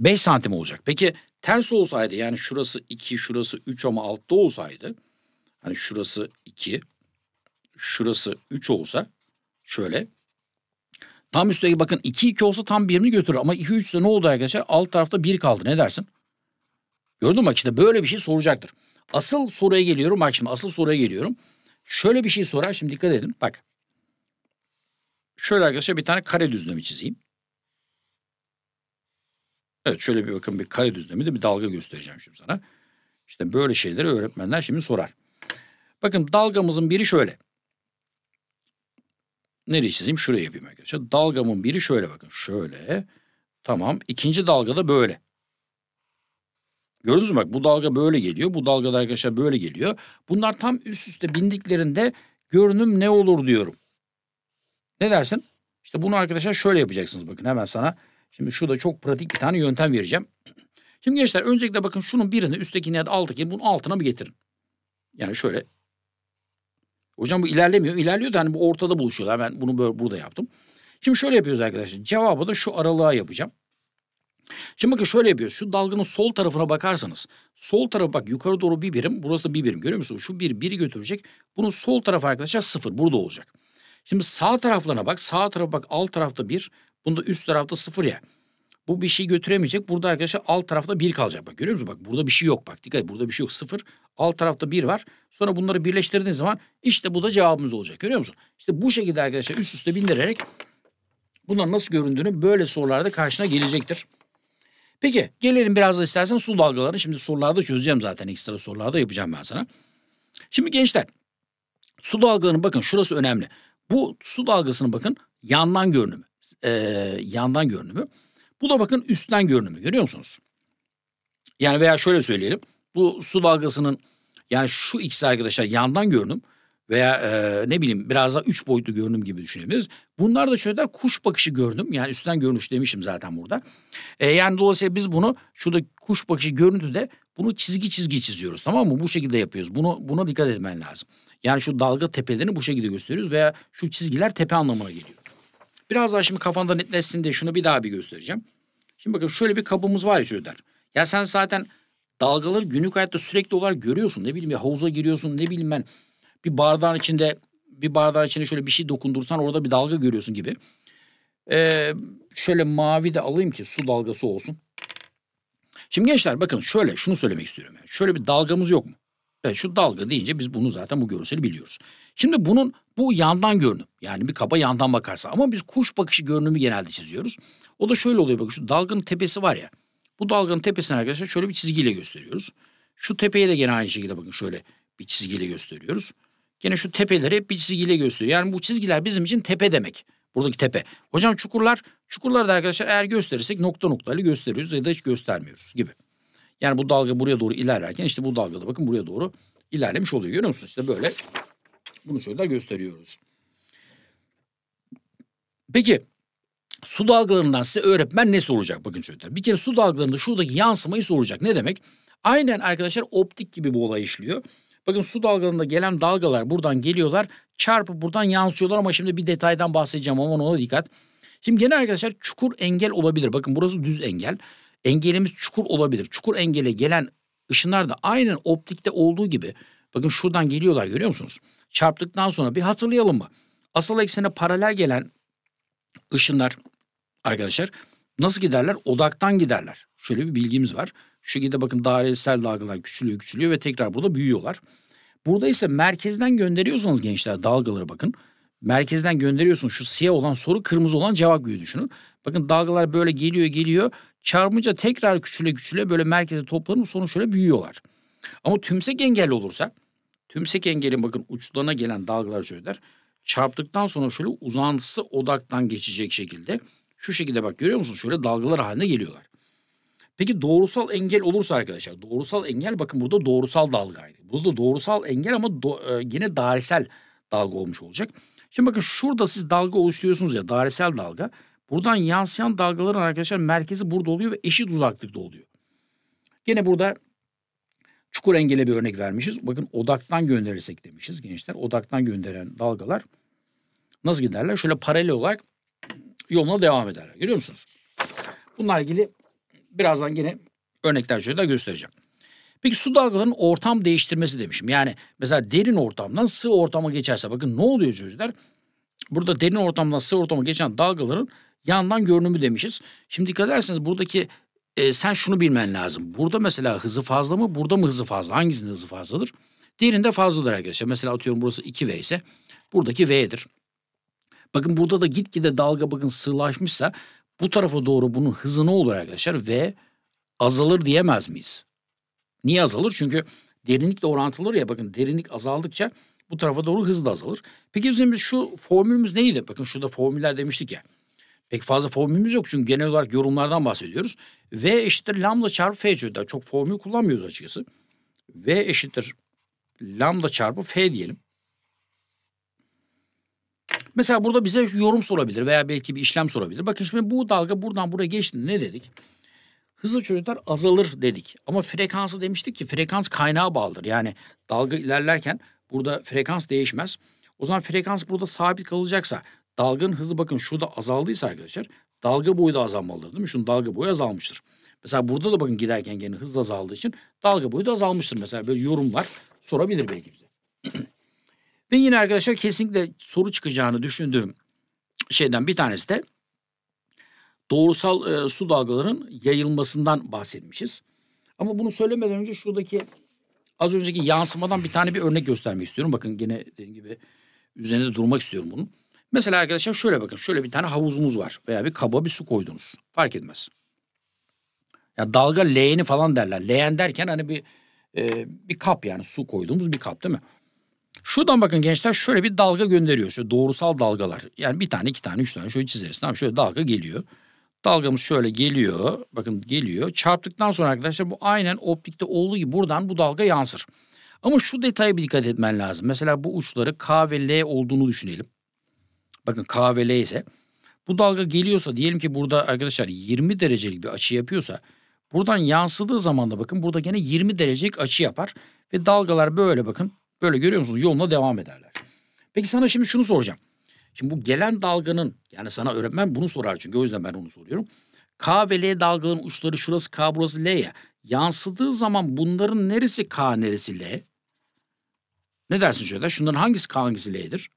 5 santim olacak. Peki ters olsaydı yani şurası 2, şurası 3 ama altta olsaydı. Hani şurası 2, şurası 3 olsa şöyle. Tam üstteki bakın 2 2 olsa tam birini götürür ama 2 3 ise ne oldu arkadaşlar? Alt tarafta 1 kaldı ne dersin? Gördün mü bak işte böyle bir şey soracaktır. Asıl soruya geliyorum bak şimdi asıl soruya geliyorum. Şöyle bir şey sorar şimdi dikkat edin bak şöyle arkadaşlar bir tane kare düzlemi çizeyim. Evet şöyle bir bakın bir kare düzlemi de bir dalga göstereceğim şimdi sana. İşte böyle şeyleri öğretmenler şimdi sorar. Bakın dalgamızın biri şöyle. Nereye çizeyim? Şuraya yapayım arkadaşlar. Dalgamın biri şöyle bakın. Şöyle. Tamam. İkinci dalga da böyle. Gördünüz mü bak bu dalga böyle geliyor. Bu dalga da arkadaşlar böyle geliyor. Bunlar tam üst üste bindiklerinde görünüm ne olur diyorum. Ne dersin? İşte bunu arkadaşlar şöyle yapacaksınız bakın hemen sana. Şimdi şurada çok pratik bir tane yöntem vereceğim. Şimdi gençler öncelikle bakın şunun birini üsttekini ya da alttakini bunun altına bir getirin. Yani şöyle. Hocam bu ilerlemiyor. İlerliyor da hani bu ortada buluşuyorlar. Ben bunu böyle burada yaptım. Şimdi şöyle yapıyoruz arkadaşlar. Cevabı da şu aralığa yapacağım. Şimdi bakın şöyle yapıyoruz. Şu dalganın sol tarafına bakarsanız. Sol tarafı bak yukarı doğru bir birim. Burası da bir birim görüyor musunuz? Şu bir biri götürecek. Bunun sol tarafı arkadaşlar sıfır. Burada olacak. Şimdi sağ taraflarına bak. Sağ tarafa bak. Alt tarafta bir. Bunda üst tarafta sıfır ya. Bu bir şey götüremeyecek. Burada arkadaşlar alt tarafta bir kalacak. Bak görüyor musunuz? Bak burada bir şey yok. Bak dikkat et, burada bir şey yok. Sıfır. Alt tarafta bir var. Sonra bunları birleştirdiğiniz zaman işte bu da cevabımız olacak. Görüyor musun? İşte bu şekilde arkadaşlar üst üste bindirerek bunların nasıl göründüğünü böyle sorularda karşına gelecektir. Peki gelelim biraz da istersen su dalgalarını. Şimdi sorularda çözeceğim zaten. Ekstra sorularda yapacağım ben sana. Şimdi gençler su dalgalarını bakın şurası önemli. Bu su dalgasının bakın yandan görünümü. E, yandan görünümü. Bu da bakın üstten görünümü görüyor musunuz? Yani veya şöyle söyleyelim. Bu su dalgasının yani şu ikisi arkadaşlar yandan görünüm veya e, ne bileyim biraz daha üç boyutlu görünüm gibi düşünebiliriz. Bunlar da şöyle der kuş bakışı görünüm yani üstten görünüş demişim zaten burada. E, yani dolayısıyla biz bunu şurada kuş bakışı görüntüde bunu çizgi çizgi çiziyoruz tamam mı? Bu şekilde yapıyoruz. Bunu buna dikkat etmen lazım. Yani şu dalga tepelerini bu şekilde gösteriyoruz veya şu çizgiler tepe anlamına geliyor. Biraz daha şimdi kafanda netleşsin diye şunu bir daha bir göstereceğim. Şimdi bakın şöyle bir kabımız var ya çocuklar. Ya sen zaten dalgaları günlük hayatta sürekli olarak görüyorsun. Ne bileyim ya havuza giriyorsun ne bileyim ben. Bir bardağın içinde bir bardağın içine şöyle bir şey dokundursan orada bir dalga görüyorsun gibi. Ee, şöyle mavi de alayım ki su dalgası olsun. Şimdi gençler bakın şöyle şunu söylemek istiyorum. Yani. Şöyle bir dalgamız yok mu? Evet şu dalga deyince biz bunu zaten bu görseli biliyoruz. Şimdi bunun bu yandan görünüm. Yani bir kaba yandan bakarsa ama biz kuş bakışı görünümü genelde çiziyoruz. O da şöyle oluyor bakın şu dalganın tepesi var ya. Bu dalganın tepesini arkadaşlar şöyle bir çizgiyle gösteriyoruz. Şu tepeye de gene aynı şekilde bakın şöyle bir çizgiyle gösteriyoruz. Gene şu tepeleri hep bir çizgiyle gösteriyor. Yani bu çizgiler bizim için tepe demek. Buradaki tepe. Hocam çukurlar, çukurlar da arkadaşlar eğer gösterirsek nokta noktayla gösteriyoruz ya da hiç göstermiyoruz gibi. Yani bu dalga buraya doğru ilerlerken işte bu dalga da bakın buraya doğru ilerlemiş oluyor. Görüyor musunuz? İşte böyle bunu şöyle gösteriyoruz. Peki su dalgalarından size öğretmen ne soracak? Bakın çocuklar bir kere su dalgalarında şuradaki yansımayı soracak. Ne demek? Aynen arkadaşlar optik gibi bu olay işliyor. Bakın su dalgalarında gelen dalgalar buradan geliyorlar. Çarpıp buradan yansıyorlar ama şimdi bir detaydan bahsedeceğim ama ona dikkat. Şimdi gene arkadaşlar çukur engel olabilir. Bakın burası düz engel engelimiz çukur olabilir. Çukur engele gelen ışınlar da aynen optikte olduğu gibi bakın şuradan geliyorlar görüyor musunuz? Çarptıktan sonra bir hatırlayalım mı? Asıl eksene paralel gelen ışınlar arkadaşlar nasıl giderler? Odaktan giderler. Şöyle bir bilgimiz var. Şu şekilde bakın dairesel dalgalar küçülüyor küçülüyor ve tekrar burada büyüyorlar. Burada ise merkezden gönderiyorsanız gençler dalgaları bakın. Merkezden gönderiyorsunuz şu siyah olan soru kırmızı olan cevap gibi düşünün. Bakın dalgalar böyle geliyor geliyor çarpınca tekrar küçüle küçüle böyle merkeze toplanıp sonra şöyle büyüyorlar. Ama tümsek engelli olursa tümsek engelin bakın uçlarına gelen dalgalar söyler. Çarptıktan sonra şöyle uzantısı odaktan geçecek şekilde şu şekilde bak görüyor musun? şöyle dalgalar haline geliyorlar. Peki doğrusal engel olursa arkadaşlar doğrusal engel bakın burada doğrusal dalgaydı. Burada doğrusal engel ama do, e, yine dairesel dalga olmuş olacak. Şimdi bakın şurada siz dalga oluşturuyorsunuz ya dairesel dalga. Buradan yansıyan dalgaların arkadaşlar merkezi burada oluyor ve eşit uzaklıkta oluyor. Gene burada çukur engele bir örnek vermişiz. Bakın odaktan gönderirsek demişiz gençler. Odaktan gönderen dalgalar nasıl giderler? Şöyle paralel olarak yoluna devam ederler. Görüyor musunuz? Bununla ilgili birazdan yine örnekler şöyle göstereceğim. Peki su dalgalarının ortam değiştirmesi demişim. Yani mesela derin ortamdan sığ ortama geçerse bakın ne oluyor çocuklar? Burada derin ortamdan sığ ortama geçen dalgaların yandan görünümü demişiz. Şimdi dikkat ederseniz buradaki e, sen şunu bilmen lazım. Burada mesela hızı fazla mı? Burada mı hızı fazla? Hangisinin hızı fazladır? Diğerinde fazladır arkadaşlar. Mesela atıyorum burası 2V ise buradaki V'dir. Bakın burada da gitgide dalga bakın sığlaşmışsa bu tarafa doğru bunun hızı ne olur arkadaşlar? V azalır diyemez miyiz? Niye azalır? Çünkü derinlikle orantılı ya bakın derinlik azaldıkça bu tarafa doğru hız da azalır. Peki bizim şu formülümüz neydi? Bakın şurada formüller demiştik ya pek fazla formülümüz yok çünkü genel olarak yorumlardan bahsediyoruz. V eşittir lambda çarpı f türde. Çok formül kullanmıyoruz açıkçası. V eşittir lambda çarpı f diyelim. Mesela burada bize yorum sorabilir veya belki bir işlem sorabilir. Bakın şimdi bu dalga buradan buraya geçti ne dedik? Hızlı çocuklar azalır dedik. Ama frekansı demiştik ki frekans kaynağa bağlıdır. Yani dalga ilerlerken burada frekans değişmez. O zaman frekans burada sabit kalacaksa dalganın hızı bakın şurada azaldıysa arkadaşlar dalga boyu da azalmalıdır değil mi? Şunun dalga boyu azalmıştır. Mesela burada da bakın giderken gene hız azaldığı için dalga boyu da azalmıştır. Mesela böyle yorumlar sorabilir belki bize. Ve yine arkadaşlar kesinlikle soru çıkacağını düşündüğüm şeyden bir tanesi de doğrusal e, su dalgalarının yayılmasından bahsetmişiz. Ama bunu söylemeden önce şuradaki az önceki yansımadan bir tane bir örnek göstermek istiyorum. Bakın gene dediğim gibi üzerinde durmak istiyorum bunun. Mesela arkadaşlar şöyle bakın. Şöyle bir tane havuzumuz var veya bir kaba bir su koydunuz. Fark etmez. Ya dalga leğeni falan derler. Leğen derken hani bir e, bir kap yani su koyduğumuz bir kap değil mi? Şuradan bakın gençler şöyle bir dalga gönderiyor. Şöyle doğrusal dalgalar. Yani bir tane, iki tane, üç tane şöyle çizeriz. Tamam şöyle dalga geliyor. Dalgamız şöyle geliyor. Bakın geliyor. Çarptıktan sonra arkadaşlar bu aynen optikte olduğu gibi buradan bu dalga yansır. Ama şu detaya bir dikkat etmen lazım. Mesela bu uçları K ve L olduğunu düşünelim bakın KVL ise bu dalga geliyorsa diyelim ki burada arkadaşlar 20 derecelik bir açı yapıyorsa buradan yansıdığı zaman da bakın burada gene 20 derecelik açı yapar ve dalgalar böyle bakın böyle görüyor musunuz yoluna devam ederler. Peki sana şimdi şunu soracağım. Şimdi bu gelen dalganın yani sana öğretmen bunu sorar çünkü o yüzden ben onu soruyorum. K ve L dalgaların uçları şurası K burası L ya. Yansıdığı zaman bunların neresi K neresi L? Ne dersin şöyle? Şunların hangisi K hangisi L'dir?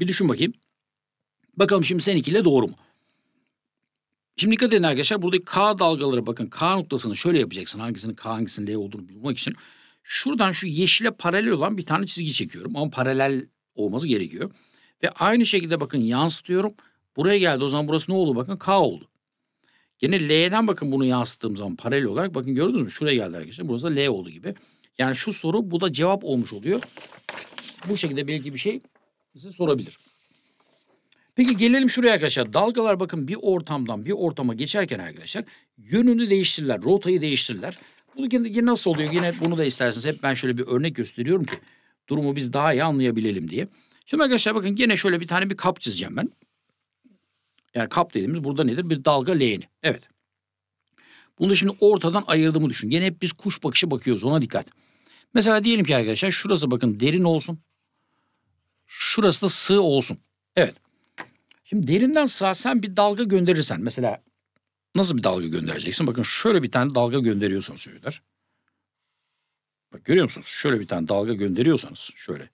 Bir düşün bakayım. Bakalım şimdi seninkiyle doğru mu? Şimdi dikkat edin arkadaşlar buradaki K dalgaları bakın K noktasını şöyle yapacaksın. Hangisinin K hangisinin L olduğunu bulmak için. Şuradan şu yeşile paralel olan bir tane çizgi çekiyorum ama paralel olması gerekiyor. Ve aynı şekilde bakın yansıtıyorum. Buraya geldi o zaman burası ne oldu bakın K oldu. Yine L'den bakın bunu yansıttığım zaman paralel olarak bakın gördünüz mü? Şuraya geldi arkadaşlar. Burası L oldu gibi. Yani şu soru bu da cevap olmuş oluyor. Bu şekilde belki bir şey size sorabilir. Peki gelelim şuraya arkadaşlar. Dalgalar bakın bir ortamdan bir ortama geçerken arkadaşlar yönünü değiştirirler, rotayı değiştirirler. Bu yine nasıl oluyor? Yine bunu da isterseniz hep ben şöyle bir örnek gösteriyorum ki durumu biz daha iyi anlayabilelim diye. Şimdi arkadaşlar bakın yine şöyle bir tane bir kap çizeceğim ben. Yani kap dediğimiz burada nedir? Bir dalga leğeni. Evet. Bunu şimdi ortadan ayırdığımı düşün. Yine hep biz kuş bakışı bakıyoruz ona dikkat. Mesela diyelim ki arkadaşlar şurası bakın derin olsun. Şurası da sığ olsun. Evet. Şimdi derinden sağsen bir dalga gönderirsen mesela nasıl bir dalga göndereceksin? Bakın şöyle bir tane dalga gönderiyorsunuz çocuklar. Bak görüyor musunuz? Şöyle bir tane dalga gönderiyorsanız şöyle.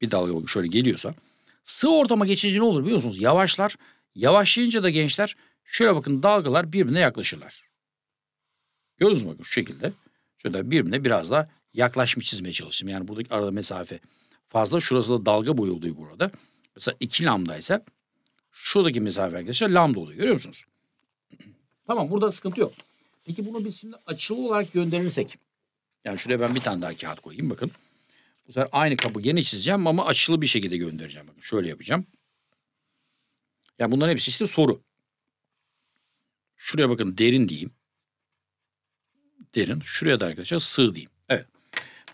Bir dalga bakın şöyle geliyorsa. Sığ ortama geçince ne olur biliyor musunuz? Yavaşlar. Yavaşlayınca da gençler şöyle bakın dalgalar birbirine yaklaşırlar. Gördünüz mü bakın şu şekilde. Şöyle birbirine biraz daha yaklaşmış çizmeye çalıştım. Yani buradaki arada mesafe fazla. Şurası da dalga boyu oluyor burada. Mesela 2 lambda ise şuradaki mesafe arkadaşlar lambda oluyor. Görüyor musunuz? tamam burada sıkıntı yok. Peki bunu biz şimdi açılı olarak gönderirsek. Yani şuraya ben bir tane daha kağıt koyayım bakın. Bu sefer aynı kabı gene çizeceğim ama açılı bir şekilde göndereceğim. Bakın şöyle yapacağım. Yani bunların hepsi işte soru. Şuraya bakın derin diyeyim. Derin. Şuraya da arkadaşlar sığ diyeyim. Evet.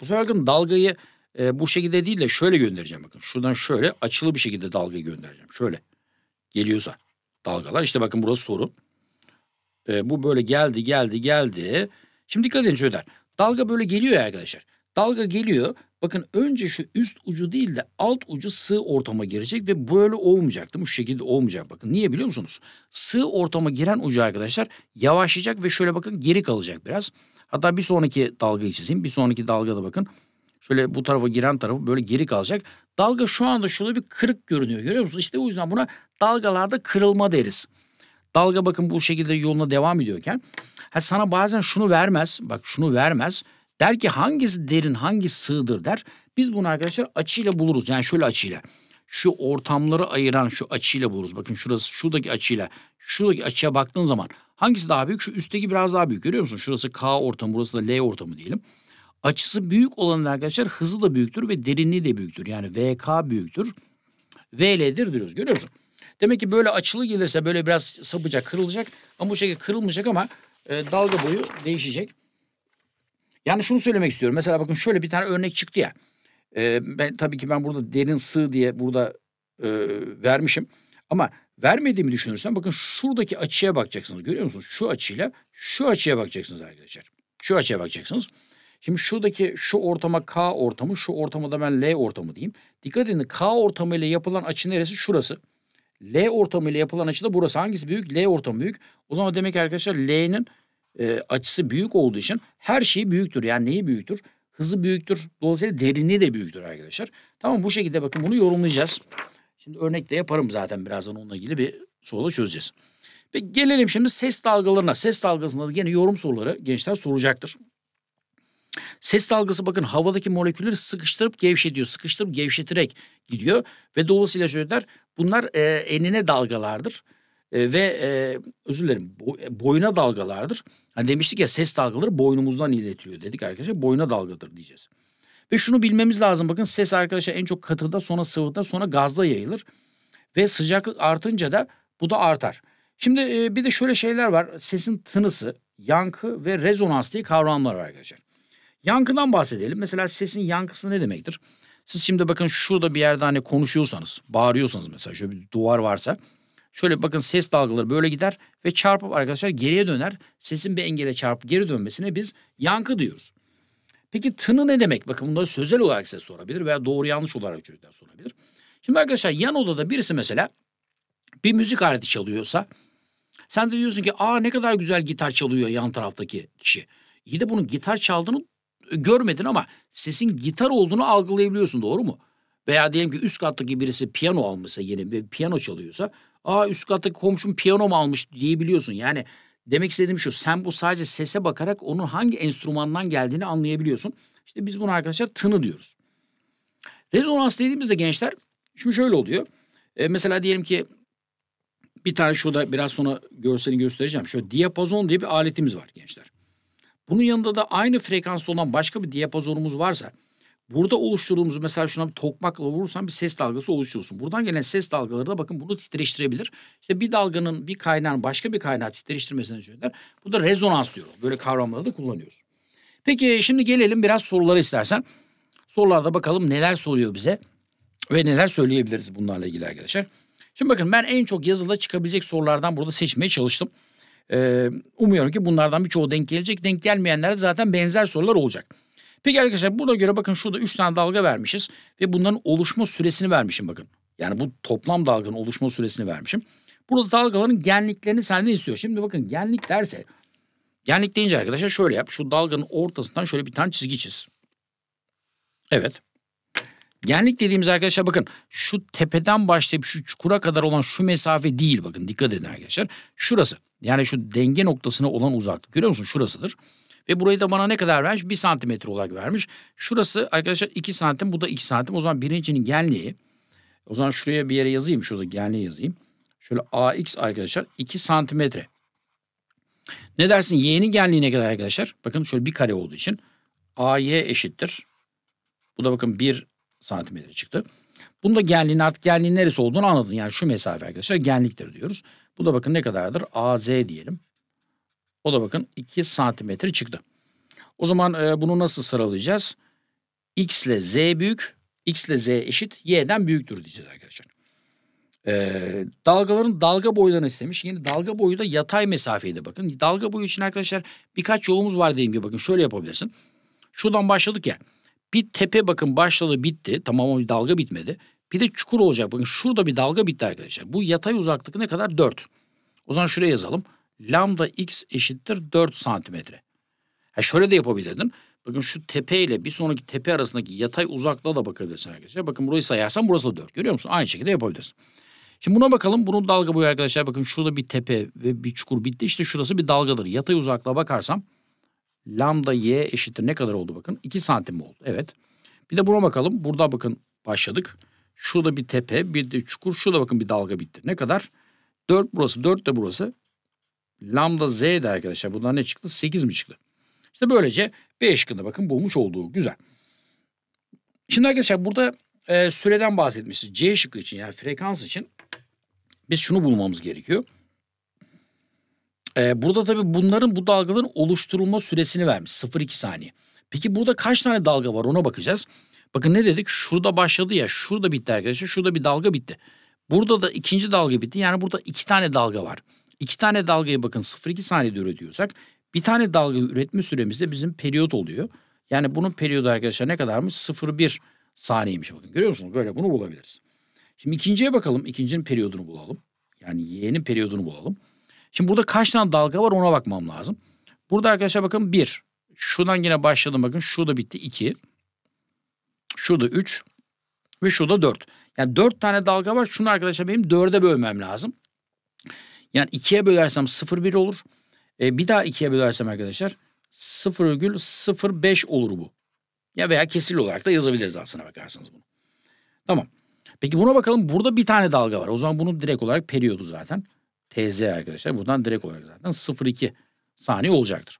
Bu sefer bakın dalgayı e, bu şekilde değil de şöyle göndereceğim bakın. Şuradan şöyle açılı bir şekilde dalga göndereceğim. Şöyle geliyorsa dalgalar. İşte bakın burası soru. E, bu böyle geldi geldi geldi. Şimdi dikkat edin şöyle Dalga böyle geliyor ya arkadaşlar. Dalga geliyor. Bakın önce şu üst ucu değil de alt ucu sığ ortama girecek ve böyle olmayacak değil mi? Şu şekilde olmayacak bakın. Niye biliyor musunuz? Sığ ortama giren ucu arkadaşlar yavaşlayacak ve şöyle bakın geri kalacak biraz. Hatta bir sonraki dalgayı çizeyim. Bir sonraki dalgada bakın şöyle bu tarafa giren tarafı böyle geri kalacak. Dalga şu anda şurada bir kırık görünüyor görüyor musunuz? İşte o yüzden buna dalgalarda kırılma deriz. Dalga bakın bu şekilde yoluna devam ediyorken ha sana bazen şunu vermez bak şunu vermez der ki hangisi derin hangi sığdır der. Biz bunu arkadaşlar açıyla buluruz yani şöyle açıyla şu ortamları ayıran şu açıyla buluruz. Bakın şurası şuradaki açıyla şuradaki açıya baktığın zaman hangisi daha büyük? Şu üstteki biraz daha büyük görüyor musun? Şurası K ortamı burası da L ortamı diyelim. Açısı büyük olanın arkadaşlar hızı da büyüktür ve derinliği de büyüktür. Yani VK büyüktür. VL'dir diyoruz. Görüyor musun? Demek ki böyle açılı gelirse böyle biraz sapacak, kırılacak. Ama bu şekilde kırılmayacak ama e, dalga boyu değişecek. Yani şunu söylemek istiyorum. Mesela bakın şöyle bir tane örnek çıktı ya. E, ben tabii ki ben burada derin sığ diye burada e, vermişim. Ama vermediğimi düşünürsen bakın şuradaki açıya bakacaksınız. Görüyor musunuz? Şu açıyla şu açıya bakacaksınız arkadaşlar. Şu açıya bakacaksınız. Şimdi şuradaki şu ortama K ortamı, şu ortama da ben L ortamı diyeyim. Dikkat edin K ortamı ile yapılan açı neresi? Şurası. L ortamı ile yapılan açı da burası. Hangisi büyük? L ortamı büyük. O zaman demek ki arkadaşlar L'nin e, açısı büyük olduğu için her şey büyüktür. Yani neyi büyüktür? Hızı büyüktür. Dolayısıyla derinliği de büyüktür arkadaşlar. Tamam bu şekilde bakın bunu yorumlayacağız. Şimdi örnek de yaparım zaten birazdan onunla ilgili bir soru çözeceğiz. Peki gelelim şimdi ses dalgalarına. Ses dalgasında da yine yorum soruları gençler soracaktır. Ses dalgası bakın havadaki molekülleri sıkıştırıp gevşetiyor. Sıkıştırıp gevşeterek gidiyor. Ve dolayısıyla şöyleler bunlar e, enine dalgalardır. E, ve e, özür dilerim e, boyuna dalgalardır. Hani demiştik ya ses dalgaları boynumuzdan iletiliyor dedik arkadaşlar. Boyuna dalgadır diyeceğiz. Ve şunu bilmemiz lazım bakın ses arkadaşlar en çok katıda sonra sıvıda sonra gazda yayılır. Ve sıcaklık artınca da bu da artar. Şimdi e, bir de şöyle şeyler var. Sesin tınısı, yankı ve rezonans diye kavramlar var arkadaşlar. Yankıdan bahsedelim. Mesela sesin yankısı ne demektir? Siz şimdi bakın şurada bir yerde hani konuşuyorsanız, bağırıyorsanız mesela şöyle bir duvar varsa şöyle bakın ses dalgaları böyle gider ve çarpıp arkadaşlar geriye döner. Sesin bir engele çarpıp geri dönmesine biz yankı diyoruz. Peki tını ne demek? Bakın bunları sözel olarak size sorabilir veya doğru yanlış olarak çocuklar sorabilir. Şimdi arkadaşlar yan odada birisi mesela bir müzik aleti çalıyorsa sen de diyorsun ki aa ne kadar güzel gitar çalıyor yan taraftaki kişi. İyi de bunun gitar çaldığını görmedin ama sesin gitar olduğunu algılayabiliyorsun doğru mu? Veya diyelim ki üst kattaki birisi piyano almışsa yeni bir piyano çalıyorsa aa üst kattaki komşum piyano mu almış diyebiliyorsun. Yani demek istediğim şu sen bu sadece sese bakarak onun hangi enstrümandan geldiğini anlayabiliyorsun. İşte biz bunu arkadaşlar tını diyoruz. Rezonans dediğimizde gençler şimdi şöyle oluyor. E, mesela diyelim ki bir tane şurada biraz sonra görseli göstereceğim. Şöyle diyapazon diye bir aletimiz var gençler. Bunun yanında da aynı frekansta olan başka bir diyapazonumuz varsa burada oluşturduğumuz mesela şuna bir tokmakla vurursan bir ses dalgası oluşturursun. Buradan gelen ses dalgaları da bakın bunu titreştirebilir. İşte bir dalganın bir kaynağın başka bir kaynağı titreştirmesine söyler. Bu da rezonans diyoruz. Böyle kavramları da kullanıyoruz. Peki şimdi gelelim biraz sorulara istersen. Sorularda bakalım neler soruyor bize ve neler söyleyebiliriz bunlarla ilgili arkadaşlar. Şimdi bakın ben en çok yazıda çıkabilecek sorulardan burada seçmeye çalıştım. Ee, umuyorum ki bunlardan birçoğu denk gelecek. Denk gelmeyenlerde zaten benzer sorular olacak. Peki arkadaşlar burada göre bakın şurada 3 tane dalga vermişiz. Ve bunların oluşma süresini vermişim bakın. Yani bu toplam dalganın oluşma süresini vermişim. Burada dalgaların genliklerini senden istiyor. Şimdi bakın genlik derse genlik deyince arkadaşlar şöyle yap. Şu dalganın ortasından şöyle bir tane çizgi çiz. Evet. Genlik dediğimiz arkadaşlar bakın şu tepeden başlayıp şu çukura kadar olan şu mesafe değil bakın dikkat edin arkadaşlar. Şurası yani şu denge noktasına olan uzaklık görüyor musun şurasıdır. Ve burayı da bana ne kadar vermiş? Bir santimetre olarak vermiş. Şurası arkadaşlar iki santim bu da iki santim. O zaman birincinin genliği o zaman şuraya bir yere yazayım şurada genliği yazayım. Şöyle AX arkadaşlar iki santimetre. Ne dersin y'nin genliği ne kadar arkadaşlar? Bakın şöyle bir kare olduğu için AY eşittir. Bu da bakın bir santimetre çıktı. Bunda genliğin artık genliğin neresi olduğunu anladın. Yani şu mesafe arkadaşlar genliktir diyoruz. Bu da bakın ne kadardır? AZ diyelim. O da bakın 2 santimetre çıktı. O zaman e, bunu nasıl sıralayacağız? X ile Z büyük, X ile Z eşit, Y'den büyüktür diyeceğiz arkadaşlar. Ee, dalgaların dalga boylarını istemiş. Yani dalga boyu da yatay mesafeydi bakın. Dalga boyu için arkadaşlar birkaç yolumuz var dediğim gibi bakın şöyle yapabilirsin. Şuradan başladık ya. Yani. Bir tepe bakın başladı bitti. Tamam ama bir dalga bitmedi. Bir de çukur olacak. Bakın şurada bir dalga bitti arkadaşlar. Bu yatay uzaklık ne kadar? 4. O zaman şuraya yazalım. Lambda x eşittir 4 santimetre. Ha şöyle de yapabilirdin. Bakın şu tepe ile bir sonraki tepe arasındaki yatay uzaklığa da bakabilirsin arkadaşlar. Bakın burayı sayarsan burası da 4. Görüyor musun? Aynı şekilde yapabilirsin. Şimdi buna bakalım. Bunun dalga boyu arkadaşlar. Bakın şurada bir tepe ve bir çukur bitti. İşte şurası bir dalgadır. Yatay uzaklığa bakarsam lambda y eşittir ne kadar oldu bakın. 2 santim oldu? Evet. Bir de buna bakalım. Burada bakın başladık. Şurada bir tepe, bir de çukur. Şurada bakın bir dalga bitti. Ne kadar? 4 burası, 4 de burası. Lambda z de arkadaşlar. Bundan ne çıktı? 8 mi çıktı? İşte böylece B şıkkında bakın bulmuş olduğu güzel. Şimdi arkadaşlar burada e, süreden bahsetmişiz. C şıkkı için yani frekans için biz şunu bulmamız gerekiyor. Ee, burada tabii bunların bu dalgaların oluşturulma süresini vermiş 0-2 saniye. Peki burada kaç tane dalga var ona bakacağız. Bakın ne dedik şurada başladı ya şurada bitti arkadaşlar şurada bir dalga bitti. Burada da ikinci dalga bitti yani burada iki tane dalga var. İki tane dalgayı bakın 0-2 saniyede üretiyorsak bir tane dalga üretme süremizde bizim periyot oluyor. Yani bunun periyodu arkadaşlar ne kadarmış? 0-1 saniyemiş bakın görüyor musunuz? Böyle bunu bulabiliriz. Şimdi ikinciye bakalım. İkincinin periyodunu bulalım. Yani y'nin periyodunu bulalım. Şimdi burada kaç tane dalga var ona bakmam lazım. Burada arkadaşlar bakın bir. Şuradan yine başladım bakın. Şurada bitti iki. Şurada üç. Ve şurada dört. Yani dört tane dalga var. Şunu arkadaşlar benim dörde bölmem lazım. Yani ikiye bölersem sıfır bir olur. E, bir daha ikiye bölersem arkadaşlar sıfır sıfır beş olur bu. Ya veya kesirli olarak da yazabiliriz aslına bakarsanız bunu. Tamam. Peki buna bakalım. Burada bir tane dalga var. O zaman bunu direkt olarak periyodu zaten. TZ arkadaşlar. Buradan direkt olarak zaten 0,2 saniye olacaktır.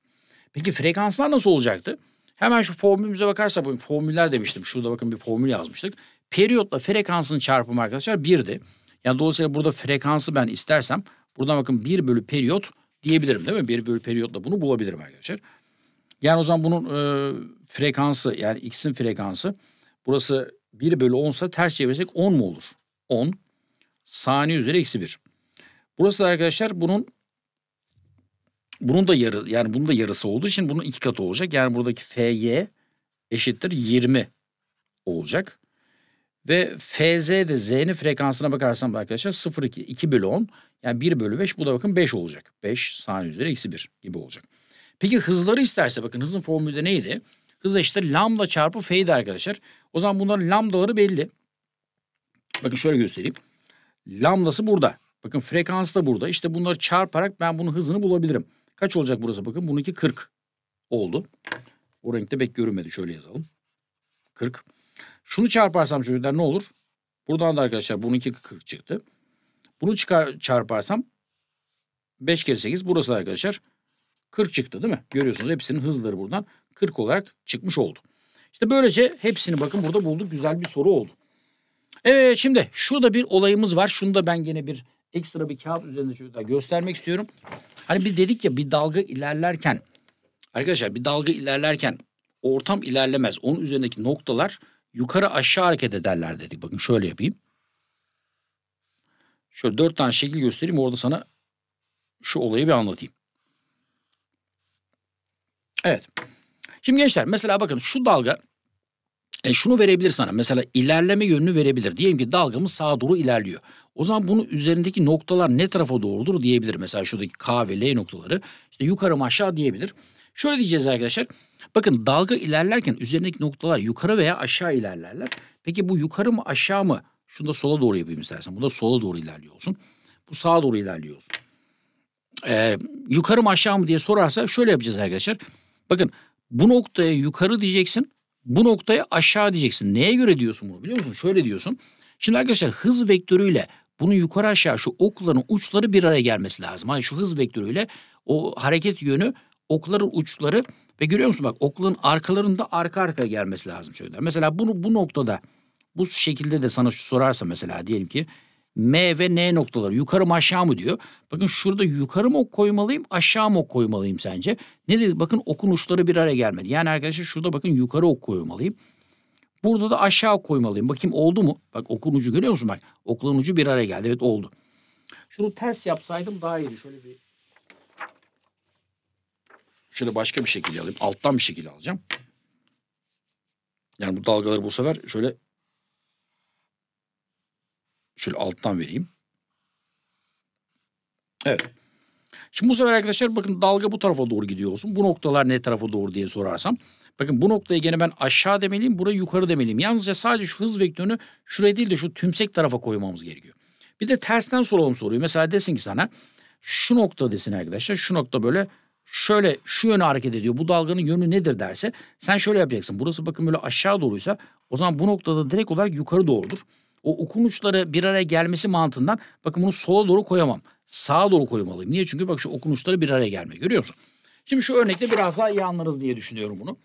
Peki frekanslar nasıl olacaktı? Hemen şu formülümüze bakarsak bugün formüller demiştim. Şurada bakın bir formül yazmıştık. Periyotla frekansın çarpımı arkadaşlar 1'di. Yani dolayısıyla burada frekansı ben istersem buradan bakın 1 bölü periyot diyebilirim değil mi? 1 bölü periyotla bunu bulabilirim arkadaşlar. Yani o zaman bunun e, frekansı yani x'in frekansı burası 1 bölü 10 ise ters çevirsek 10 mu olur? 10 saniye üzeri eksi 1. Burası da arkadaşlar bunun bunun da yarı yani bunun da yarısı olduğu için bunun iki katı olacak. Yani buradaki FY eşittir 20 olacak. Ve FZ de Z'nin frekansına bakarsam arkadaşlar 0,2 2 bölü 10 yani 1 bölü 5 bu da bakın 5 olacak. 5 saniye üzeri eksi 1 gibi olacak. Peki hızları isterse bakın hızın formülü de neydi? Hız eşittir lambda çarpı f'ydi arkadaşlar. O zaman bunların lambdaları belli. Bakın şöyle göstereyim. Lambdası burada. Bakın frekans da burada. İşte bunları çarparak ben bunun hızını bulabilirim. Kaç olacak burası bakın. Bununki 40 oldu. O renkte pek görünmedi. Şöyle yazalım. 40. Şunu çarparsam çocuklar ne olur? Buradan da arkadaşlar bununki 40 çıktı. Bunu çıkar, çarparsam 5 kere 8 burası da arkadaşlar 40 çıktı değil mi? Görüyorsunuz hepsinin hızları buradan 40 olarak çıkmış oldu. İşte böylece hepsini bakın burada bulduk. Güzel bir soru oldu. Evet şimdi şurada bir olayımız var. Şunu da ben gene bir ekstra bir kağıt üzerinde çocuklar göstermek istiyorum. Hani bir dedik ya bir dalga ilerlerken arkadaşlar bir dalga ilerlerken ortam ilerlemez. Onun üzerindeki noktalar yukarı aşağı hareket ederler dedik. Bakın şöyle yapayım. Şöyle dört tane şekil göstereyim orada sana şu olayı bir anlatayım. Evet. Şimdi gençler mesela bakın şu dalga e, şunu verebilir sana. Mesela ilerleme yönünü verebilir. Diyelim ki dalgamız sağa doğru ilerliyor. O zaman bunu üzerindeki noktalar ne tarafa doğrudur diyebilir. Mesela şuradaki K ve L noktaları işte yukarı mı aşağı diyebilir. Şöyle diyeceğiz arkadaşlar. Bakın dalga ilerlerken üzerindeki noktalar yukarı veya aşağı ilerlerler. Peki bu yukarı mı aşağı mı? Şunu da sola doğru yapayım istersen. Bu da sola doğru ilerliyor olsun. Bu sağa doğru ilerliyor olsun. Ee, yukarı mı aşağı mı diye sorarsa şöyle yapacağız arkadaşlar. Bakın bu noktaya yukarı diyeceksin. Bu noktaya aşağı diyeceksin. Neye göre diyorsun bunu biliyor musun? Şöyle diyorsun. Şimdi arkadaşlar hız vektörüyle bunu yukarı aşağı şu okların uçları bir araya gelmesi lazım. Hani şu hız vektörüyle o hareket yönü okların uçları ve görüyor musun bak okların arkalarında arka arka gelmesi lazım çocuklar. Mesela bunu bu noktada bu şekilde de sana şu sorarsa mesela diyelim ki M ve N noktaları yukarı mı aşağı mı diyor. Bakın şurada yukarı mı ok koymalıyım aşağı mı ok koymalıyım sence? Ne dedi? Bakın okun uçları bir araya gelmedi. Yani arkadaşlar şurada bakın yukarı ok koymalıyım. Burada da aşağı koymalıyım. Bakayım oldu mu? Bak okun ucu görüyor musun? Bak okulun ucu bir araya geldi. Evet oldu. Şunu ters yapsaydım daha iyiydi. Şöyle bir şöyle başka bir şekilde alayım. Alttan bir şekilde alacağım. Yani bu dalgaları bu sefer şöyle şöyle alttan vereyim. Evet. Şimdi bu sefer arkadaşlar bakın dalga bu tarafa doğru gidiyor olsun. Bu noktalar ne tarafa doğru diye sorarsam. Bakın bu noktayı gene ben aşağı demeliyim, burayı yukarı demeliyim. Yalnızca sadece şu hız vektörünü şuraya değil de şu tümsek tarafa koymamız gerekiyor. Bir de tersten soralım soruyu. Mesela desin ki sana şu nokta desin arkadaşlar. Şu nokta böyle şöyle şu yöne hareket ediyor. Bu dalganın yönü nedir derse sen şöyle yapacaksın. Burası bakın böyle aşağı doğruysa o zaman bu noktada direkt olarak yukarı doğrudur. O okun uçları bir araya gelmesi mantığından bakın bunu sola doğru koyamam sağa doğru koymalıyım. Niye? Çünkü bak şu okunuşları bir araya gelmiyor. Görüyor musun? Şimdi şu örnekte biraz daha iyi anlarız diye düşünüyorum bunu.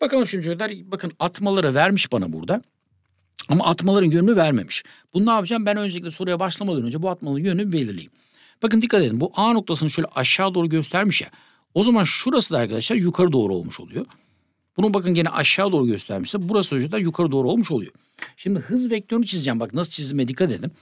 Bakalım şimdi çocuklar bakın atmaları vermiş bana burada. Ama atmaların yönünü vermemiş. Bunu ne yapacağım? Ben öncelikle soruya başlamadan önce bu atmaların yönünü belirleyeyim. Bakın dikkat edin bu A noktasını şöyle aşağı doğru göstermiş ya. O zaman şurası da arkadaşlar yukarı doğru olmuş oluyor. Bunu bakın gene aşağı doğru göstermişse burası hocada yukarı doğru olmuş oluyor. Şimdi hız vektörünü çizeceğim. Bak nasıl çizime dikkat edin.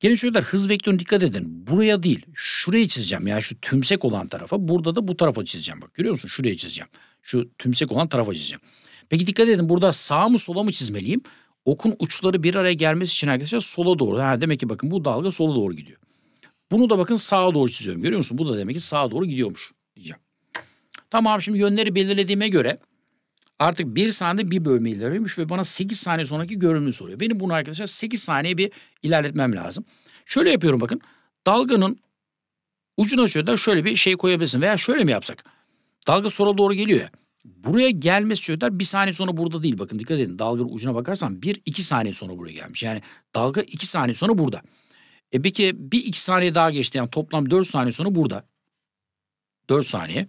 Gene çocuklar hız vektörünü dikkat edin. Buraya değil şuraya çizeceğim. Yani şu tümsek olan tarafa burada da bu tarafa çizeceğim. Bak görüyor musun şuraya çizeceğim. Şu tümsek olan tarafa çizeceğim. Peki dikkat edin burada sağ mı sola mı çizmeliyim? Okun uçları bir araya gelmesi için arkadaşlar sola doğru. Ha, demek ki bakın bu dalga sola doğru gidiyor. Bunu da bakın sağa doğru çiziyorum. Görüyor musun? Bu da demek ki sağa doğru gidiyormuş diyeceğim. Tamam şimdi yönleri belirlediğime göre artık bir saniyede bir bölümü ilerliyormuş ve bana 8 saniye sonraki görünümü soruyor. Benim bunu arkadaşlar 8 saniye bir ilerletmem lazım. Şöyle yapıyorum bakın. Dalganın ucuna şöyle da şöyle bir şey koyabilirsin veya şöyle mi yapsak? Dalga sola doğru geliyor ya. Buraya gelmesi çocuklar bir saniye sonra burada değil. Bakın dikkat edin dalganın ucuna bakarsan bir iki saniye sonra buraya gelmiş. Yani dalga iki saniye sonra burada. E peki bir iki saniye daha geçti yani toplam dört saniye sonra burada. Dört saniye.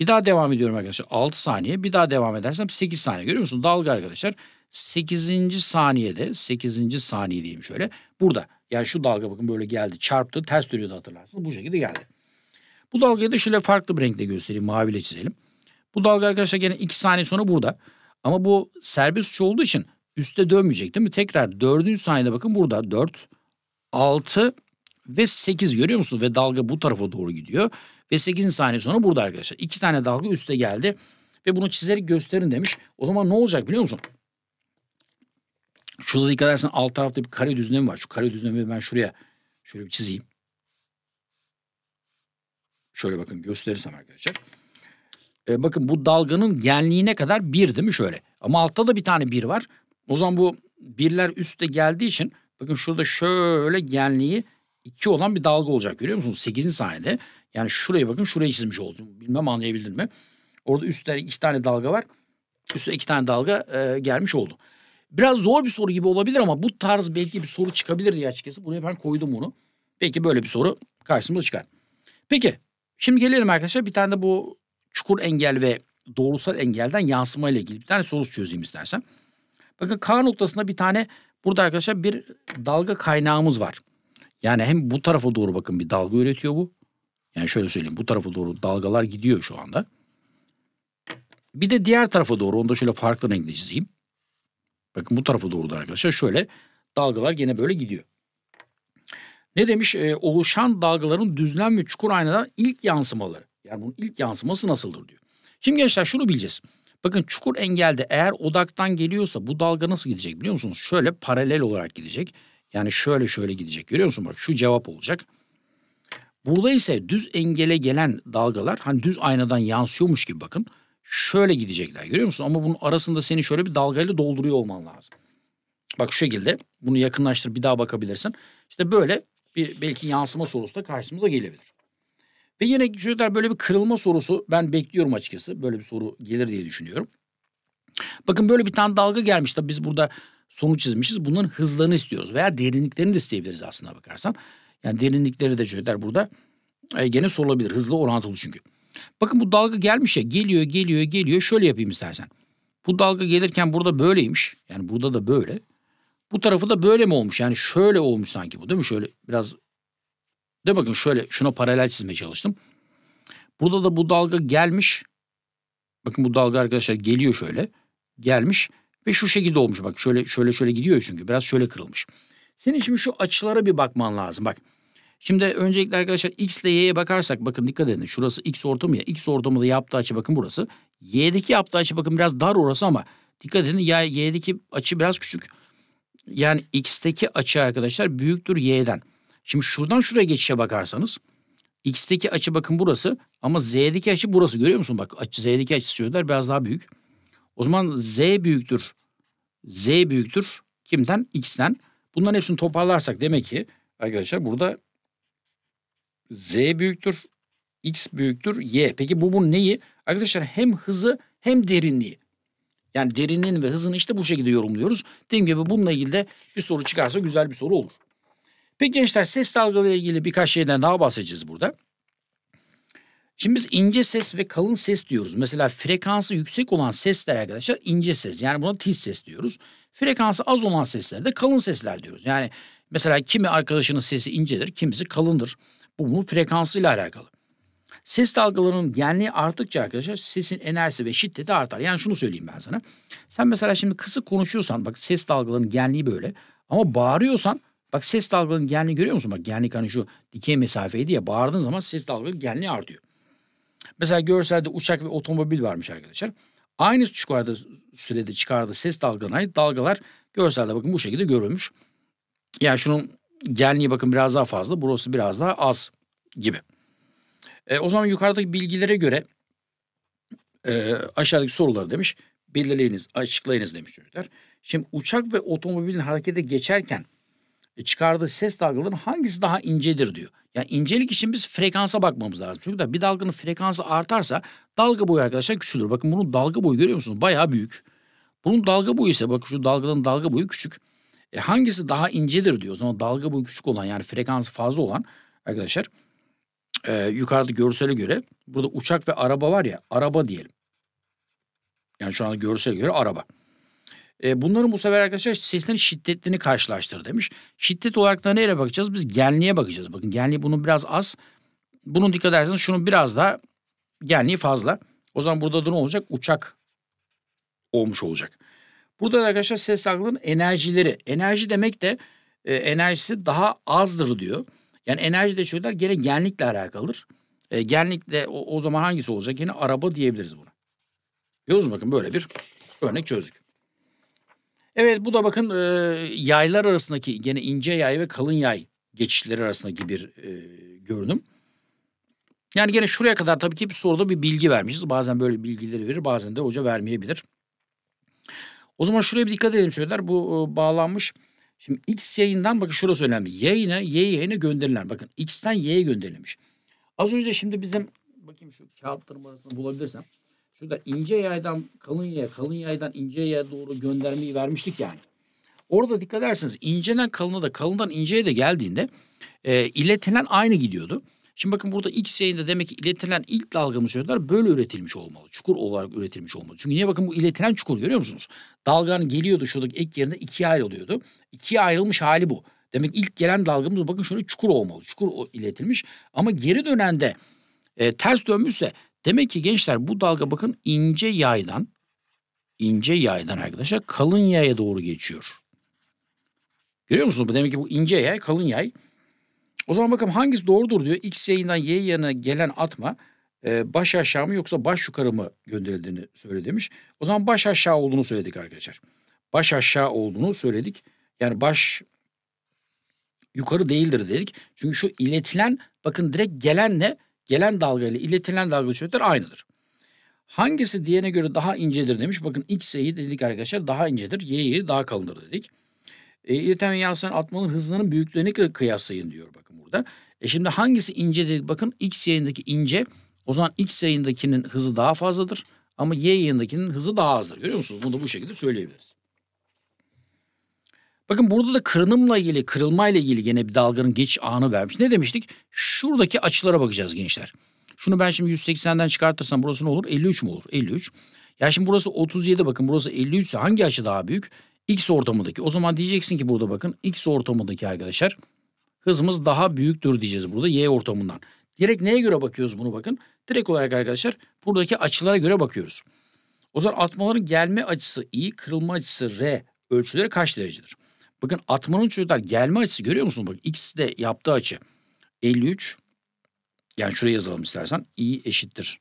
Bir daha devam ediyorum arkadaşlar. 6 saniye. Bir daha devam edersem 8 saniye. Görüyor musun? Dalga arkadaşlar. 8. saniyede 8. saniye diyeyim şöyle. Burada yani şu dalga bakın böyle geldi çarptı ters dönüyordu hatırlarsın bu şekilde geldi. Bu dalgayı da şöyle farklı bir renkle göstereyim maviyle çizelim. Bu dalga arkadaşlar gene 2 saniye sonra burada. Ama bu serbest uç olduğu için üste dönmeyecek değil mi? Tekrar 4. saniyede bakın burada 4, 6 ve 8 görüyor musun Ve dalga bu tarafa doğru gidiyor. Ve 8. saniye sonra burada arkadaşlar. iki tane dalga üste geldi. Ve bunu çizerek gösterin demiş. O zaman ne olacak biliyor musun? Şurada dikkat edersen alt tarafta bir kare düzlemi var. Şu kare düzlemi ben şuraya şöyle bir çizeyim. Şöyle bakın gösterirsem arkadaşlar. Ee, bakın bu dalganın genliğine kadar bir değil mi şöyle. Ama altta da bir tane bir var. O zaman bu birler üstte geldiği için bakın şurada şöyle genliği iki olan bir dalga olacak görüyor musunuz? Sekizinci saniyede. Yani şuraya bakın şurayı çizmiş oldum. Bilmem anlayabildin mi? Orada üstte hani iki tane dalga var. Üstte iki tane dalga e, gelmiş oldu. Biraz zor bir soru gibi olabilir ama bu tarz belki bir soru çıkabilir diye açıkçası. Buraya ben koydum bunu. Belki böyle bir soru karşımıza çıkar. Peki şimdi gelelim arkadaşlar bir tane de bu çukur engel ve doğrusal engelden yansıma ile ilgili bir tane soru çözeyim istersen. Bakın K noktasında bir tane burada arkadaşlar bir dalga kaynağımız var. Yani hem bu tarafa doğru bakın bir dalga üretiyor bu. Yani şöyle söyleyeyim bu tarafa doğru dalgalar gidiyor şu anda. Bir de diğer tarafa doğru onu da şöyle farklı renkle çizeyim. Bakın bu tarafa doğru da arkadaşlar şöyle dalgalar gene böyle gidiyor. Ne demiş? E, oluşan dalgaların düzlem ve çukur aynadan ilk yansımaları. Yani bunun ilk yansıması nasıldır diyor. Şimdi gençler şunu bileceğiz. Bakın çukur engelde eğer odaktan geliyorsa bu dalga nasıl gidecek biliyor musunuz? Şöyle paralel olarak gidecek. Yani şöyle şöyle gidecek görüyor musun? Bak şu cevap olacak. Burada ise düz engele gelen dalgalar hani düz aynadan yansıyormuş gibi bakın. Şöyle gidecekler görüyor musun? Ama bunun arasında seni şöyle bir dalgayla dolduruyor olman lazım. Bak şu şekilde bunu yakınlaştır bir daha bakabilirsin. İşte böyle bir belki yansıma sorusu da karşımıza gelebilir. Ve yine çocuklar böyle bir kırılma sorusu ben bekliyorum açıkçası. Böyle bir soru gelir diye düşünüyorum. Bakın böyle bir tane dalga gelmiş. de biz burada sonuç çizmişiz. Bunların hızlarını istiyoruz veya derinliklerini de isteyebiliriz aslında bakarsan. Yani derinlikleri de çöker burada. E, gene sorulabilir. Hızlı orantılı çünkü. Bakın bu dalga gelmiş ya. Geliyor, geliyor, geliyor. Şöyle yapayım istersen. Bu dalga gelirken burada böyleymiş. Yani burada da böyle. Bu tarafı da böyle mi olmuş? Yani şöyle olmuş sanki bu değil mi? Şöyle biraz de bakın şöyle şuna paralel çizmeye çalıştım. Burada da bu dalga gelmiş. Bakın bu dalga arkadaşlar geliyor şöyle. Gelmiş ve şu şekilde olmuş. Bak şöyle şöyle şöyle gidiyor çünkü biraz şöyle kırılmış. Senin şimdi şu açılara bir bakman lazım. Bak Şimdi öncelikle arkadaşlar x ile y'ye bakarsak bakın dikkat edin. Şurası x ortamı ya. X ortamı da yaptığı açı bakın burası. Y'deki yaptığı açı bakın biraz dar orası ama dikkat edin ya y'deki açı biraz küçük. Yani x'teki açı arkadaşlar büyüktür y'den. Şimdi şuradan şuraya geçişe bakarsanız x'teki açı bakın burası ama z'deki açı burası görüyor musun? Bak açı z'deki açı söylüyorlar biraz daha büyük. O zaman z büyüktür. Z büyüktür kimden? X'ten. Bunların hepsini toparlarsak demek ki arkadaşlar burada Z büyüktür, X büyüktür, Y. Peki bu bunun neyi? Arkadaşlar hem hızı hem derinliği. Yani derinliğini ve hızını işte bu şekilde yorumluyoruz. Dediğim gibi bununla ilgili de bir soru çıkarsa güzel bir soru olur. Peki gençler ses ile ilgili birkaç şeyden daha bahsedeceğiz burada. Şimdi biz ince ses ve kalın ses diyoruz. Mesela frekansı yüksek olan sesler arkadaşlar ince ses. Yani buna tiz ses diyoruz. Frekansı az olan sesler de kalın sesler diyoruz. Yani mesela kimi arkadaşının sesi incedir, kimisi kalındır. Bu bunun frekansıyla alakalı. Ses dalgalarının genliği arttıkça arkadaşlar sesin enerjisi ve şiddeti artar. Yani şunu söyleyeyim ben sana. Sen mesela şimdi kısık konuşuyorsan bak ses dalgalarının genliği böyle. Ama bağırıyorsan bak ses dalgalarının genliği görüyor musun? Bak genlik hani şu dikey mesafeydi ya bağırdığın zaman ses dalgalarının genliği artıyor. Mesela görselde uçak ve otomobil varmış arkadaşlar. Aynı çıkardı, sürede çıkardığı ses dalgalarına dalgalar görselde bakın bu şekilde görülmüş. Yani şunun Genliği bakın biraz daha fazla. Burası biraz daha az gibi. E, o zaman yukarıdaki bilgilere göre e, aşağıdaki soruları demiş. Belirleyiniz, açıklayınız demiş çocuklar. Şimdi uçak ve otomobilin harekete geçerken e, çıkardığı ses dalgalarının hangisi daha incedir diyor. Yani incelik için biz frekansa bakmamız lazım. Çünkü da bir dalganın frekansı artarsa dalga boyu arkadaşlar küçülür. Bakın bunun dalga boyu görüyor musunuz? Bayağı büyük. Bunun dalga boyu ise bakın şu dalgaların dalga boyu küçük. E, hangisi daha incedir diyoruz ama dalga boyu küçük olan yani frekansı fazla olan arkadaşlar e, yukarıda görsele göre burada uçak ve araba var ya araba diyelim. Yani şu anda görsele göre araba. E, bunların bu sefer arkadaşlar seslerin şiddetlerini karşılaştır demiş. Şiddet olarak da nereye bakacağız? Biz genliğe bakacağız. Bakın genliği bunun biraz az. Bunun dikkat ederseniz şunun biraz daha genliği fazla. O zaman burada da ne olacak? Uçak olmuş olacak. Burada da arkadaşlar ses dalgalarının enerjileri. Enerji demek de e, enerjisi daha azdır diyor. Yani enerji de çocuklar gene genlikle alakalıdır. E, genlikle o, o zaman hangisi olacak? Yine araba diyebiliriz buna. Görüyoruz bakın böyle bir örnek çözdük. Evet bu da bakın e, yaylar arasındaki gene ince yay ve kalın yay geçişleri arasındaki bir e, görünüm. Yani gene şuraya kadar tabii ki bir soruda bir bilgi vermişiz. Bazen böyle bilgileri verir bazen de hoca vermeyebilir. O zaman şuraya bir dikkat edelim şöyleler. Bu e, bağlanmış. Şimdi X yayından bakın şurası önemli. Y yine Y yayına gönderilen. Bakın X'ten Y'ye gönderilmiş. Az önce şimdi bizim bakayım şu kağıt numarasını bulabilirsem. Şurada ince yaydan kalın yaya, kalın yaydan ince yaya doğru göndermeyi vermiştik yani. Orada dikkat edersiniz inceden kalına da kalından inceye de geldiğinde e, iletilen aynı gidiyordu. Şimdi bakın burada X yayında demek ki iletilen ilk dalgamız söylediler böyle üretilmiş olmalı. Çukur olarak üretilmiş olmalı. Çünkü niye bakın bu iletilen çukur görüyor musunuz? Dalganın geliyordu şuradaki ek yerinde ikiye ayrılıyordu. İkiye ayrılmış hali bu. Demek ilk gelen dalgamız bakın şöyle çukur olmalı. Çukur iletilmiş ama geri dönende e, ters dönmüşse demek ki gençler bu dalga bakın ince yaydan ince yaydan arkadaşlar kalın yaya doğru geçiyor. Görüyor musunuz? Demek ki bu ince yay kalın yay o zaman bakalım hangisi doğrudur diyor. X yayından Y yayına gelen atma e, baş aşağı mı yoksa baş yukarı mı gönderildiğini söyle demiş. O zaman baş aşağı olduğunu söyledik arkadaşlar. Baş aşağı olduğunu söyledik. Yani baş yukarı değildir dedik. Çünkü şu iletilen bakın direkt gelenle gelen dalga ile iletilen dalga şöhretler aynıdır. Hangisi diğerine göre daha incedir demiş. Bakın X eği dedik arkadaşlar daha incedir. Y'yi daha kalındır dedik. E, ileten ve yansıyan atmanın hızlarının büyüklüğüne kıyaslayın diyor bakın burada. E şimdi hangisi ince dedik bakın X yayındaki ince o zaman X yayındakinin hızı daha fazladır ama Y yayındakinin hızı daha azdır. Görüyor musunuz? Bunu da bu şekilde söyleyebiliriz. Bakın burada da kırınımla ilgili, kırılmayla ilgili yine bir dalganın geç anı vermiş. Ne demiştik? Şuradaki açılara bakacağız gençler. Şunu ben şimdi 180'den çıkartırsam burası ne olur? 53 mi olur? 53. Ya şimdi burası 37 bakın burası 53 ise hangi açı daha büyük? X ortamındaki. O zaman diyeceksin ki burada bakın X ortamındaki arkadaşlar hızımız daha büyüktür diyeceğiz burada Y ortamından. Direkt neye göre bakıyoruz bunu bakın. Direkt olarak arkadaşlar buradaki açılara göre bakıyoruz. O zaman atmaların gelme açısı i, kırılma açısı r ölçüleri kaç derecedir? Bakın atmanın çocuklar gelme açısı görüyor musunuz? Bak x de yaptığı açı 53. Yani şuraya yazalım istersen. i eşittir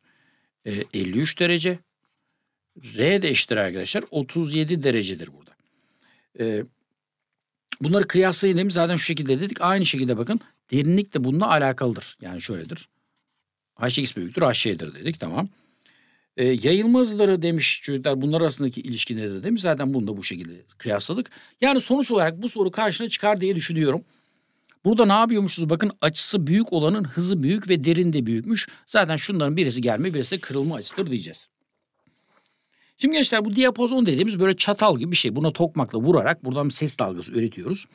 e, 53 derece. R de eşittir arkadaşlar 37 derecedir burada. E, bunları kıyaslayın zaten şu şekilde dedik. Aynı şekilde bakın derinlik de bununla alakalıdır. Yani şöyledir. Hx büyüktür Hş'dir dedik tamam. E, yayılma hızları demiş çocuklar bunlar arasındaki ilişki nedir demiş. Zaten bunu da bu şekilde kıyasladık. Yani sonuç olarak bu soru karşına çıkar diye düşünüyorum. Burada ne yapıyormuşuz? Bakın açısı büyük olanın hızı büyük ve derin de büyükmüş. Zaten şunların birisi gelme birisi de kırılma açısıdır diyeceğiz. Şimdi gençler bu diapozon dediğimiz böyle çatal gibi bir şey. Buna tokmakla vurarak buradan bir ses dalgası üretiyoruz.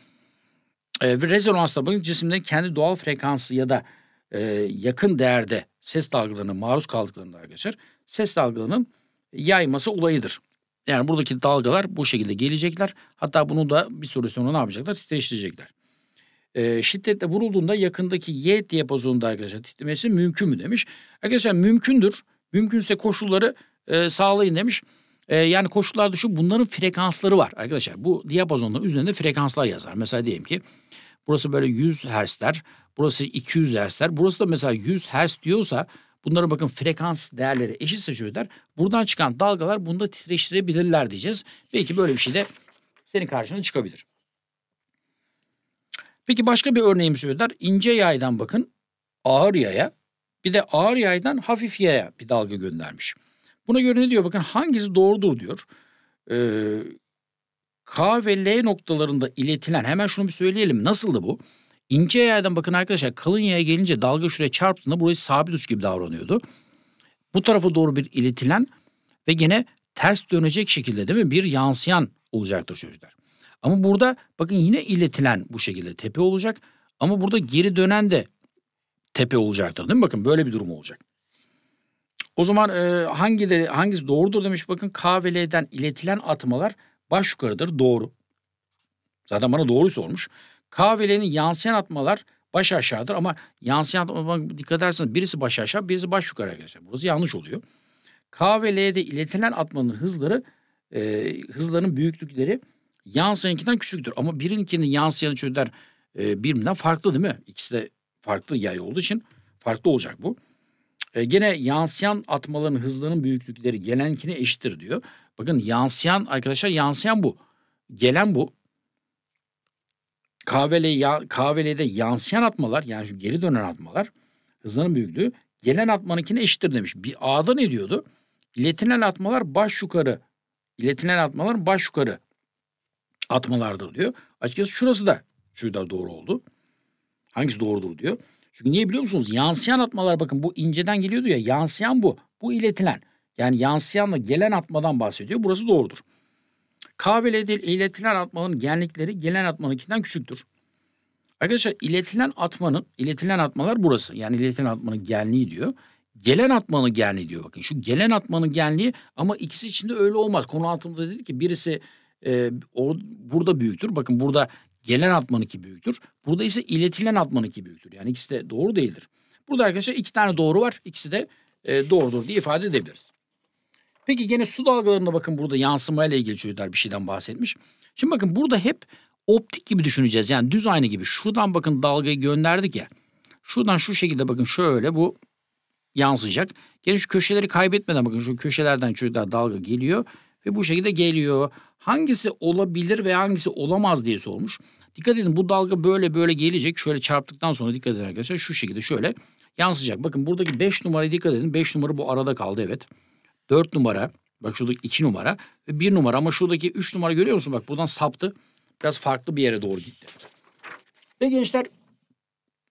E, ee, rezonansla bakın cisimlerin kendi doğal frekansı ya da e, yakın değerde ses dalgalarına maruz kaldıklarında arkadaşlar ses dalgalarının yayması olayıdır. Yani buradaki dalgalar bu şekilde gelecekler. Hatta bunu da bir süre sonra ne yapacaklar? Titreştirecekler. E, şiddetle vurulduğunda yakındaki Y diyapazonunda arkadaşlar titremesi mümkün mü demiş. Arkadaşlar mümkündür. Mümkünse koşulları e, sağlayın demiş. E, yani koşullarda şu bunların frekansları var arkadaşlar. Bu diyapazonların üzerinde frekanslar yazar. Mesela diyelim ki burası böyle 100 Hz'ler, burası 200 Hz'ler. Burası da mesela 100 Hz diyorsa bunların bakın frekans değerleri eşit çocuklar buradan çıkan dalgalar bunu da titreştirebilirler diyeceğiz. Belki böyle bir şey de senin karşına çıkabilir. Peki başka bir örneğimi söylediler. İnce yaydan bakın ağır yaya bir de ağır yaydan hafif yaya bir dalga göndermiş. Buna göre ne diyor bakın hangisi doğrudur diyor. Ee, K ve L noktalarında iletilen hemen şunu bir söyleyelim nasıldı bu? İnce yaydan bakın arkadaşlar kalın yaya gelince dalga şuraya çarptığında burası sabit uç gibi davranıyordu. Bu tarafa doğru bir iletilen ve gene ters dönecek şekilde değil mi bir yansıyan olacaktır çocuklar. Ama burada bakın yine iletilen bu şekilde tepe olacak ama burada geri dönen de tepe olacaktır değil mi? Bakın böyle bir durum olacak. O zaman e, hangileri hangisi doğrudur demiş bakın KVL'den iletilen atmalar baş yukarıdır doğru. Zaten bana doğruyu sormuş. KVL'nin yansıyan atmalar baş aşağıdır ama yansıyan atmalar dikkat ederseniz birisi baş aşağı birisi baş yukarı arkadaşlar. Burası yanlış oluyor. KVL'de iletilen atmanın hızları e, hızların büyüklükleri yansıyankinden küçüktür. Ama birinkinin yansıyanı çöder e, birbirinden farklı değil mi? İkisi de farklı yay olduğu için farklı olacak bu. E, gene yansıyan atmaların hızlarının büyüklükleri gelenkine eşittir diyor. Bakın yansıyan arkadaşlar yansıyan bu. Gelen bu. Kahvele, ya, kahvelede yansıyan atmalar yani şu geri dönen atmalar hızlarının büyüklüğü gelen atmanınkine eşittir demiş. Bir A'da ne diyordu? İletilen atmalar baş yukarı. İletilen atmalar baş yukarı atmalardır diyor. Açıkçası şurası da şurada doğru oldu. Hangisi doğrudur diyor. Çünkü niye biliyor musunuz? Yansıyan atmalar bakın bu inceden geliyordu ya yansıyan bu. Bu iletilen. Yani yansıyanla gelen atmadan bahsediyor. Burası doğrudur. Kabil edil iletilen atmanın genlikleri gelen atmanınkinden küçüktür. Arkadaşlar iletilen atmanın, iletilen atmalar burası. Yani iletilen atmanın genliği diyor. Gelen atmanın genliği diyor bakın. Şu gelen atmanın genliği ama ikisi içinde öyle olmaz. Konu altında dedi ki birisi e, or, burada büyüktür. Bakın burada Gelen atman 2 büyüktür. Burada ise iletilen atman 2 büyüktür. Yani ikisi de doğru değildir. Burada arkadaşlar iki tane doğru var. İkisi de e, doğrudur diye ifade edebiliriz. Peki gene su dalgalarında bakın burada yansımayla ilgili çocuklar bir şeyden bahsetmiş. Şimdi bakın burada hep optik gibi düşüneceğiz. Yani düz aynı gibi. Şuradan bakın dalgayı gönderdik ya. Şuradan şu şekilde bakın şöyle bu yansıyacak. Gene şu köşeleri kaybetmeden bakın şu köşelerden çocuklar dalga geliyor ve bu şekilde geliyor. Hangisi olabilir ve hangisi olamaz diye sormuş. Dikkat edin bu dalga böyle böyle gelecek. Şöyle çarptıktan sonra dikkat edin arkadaşlar. Şu şekilde şöyle yansıyacak. Bakın buradaki 5 numarayı dikkat edin. 5 numara bu arada kaldı evet. 4 numara. Bak şuradaki 2 numara. Ve 1 numara ama şuradaki 3 numara görüyor musun? Bak buradan saptı. Biraz farklı bir yere doğru gitti. Ve gençler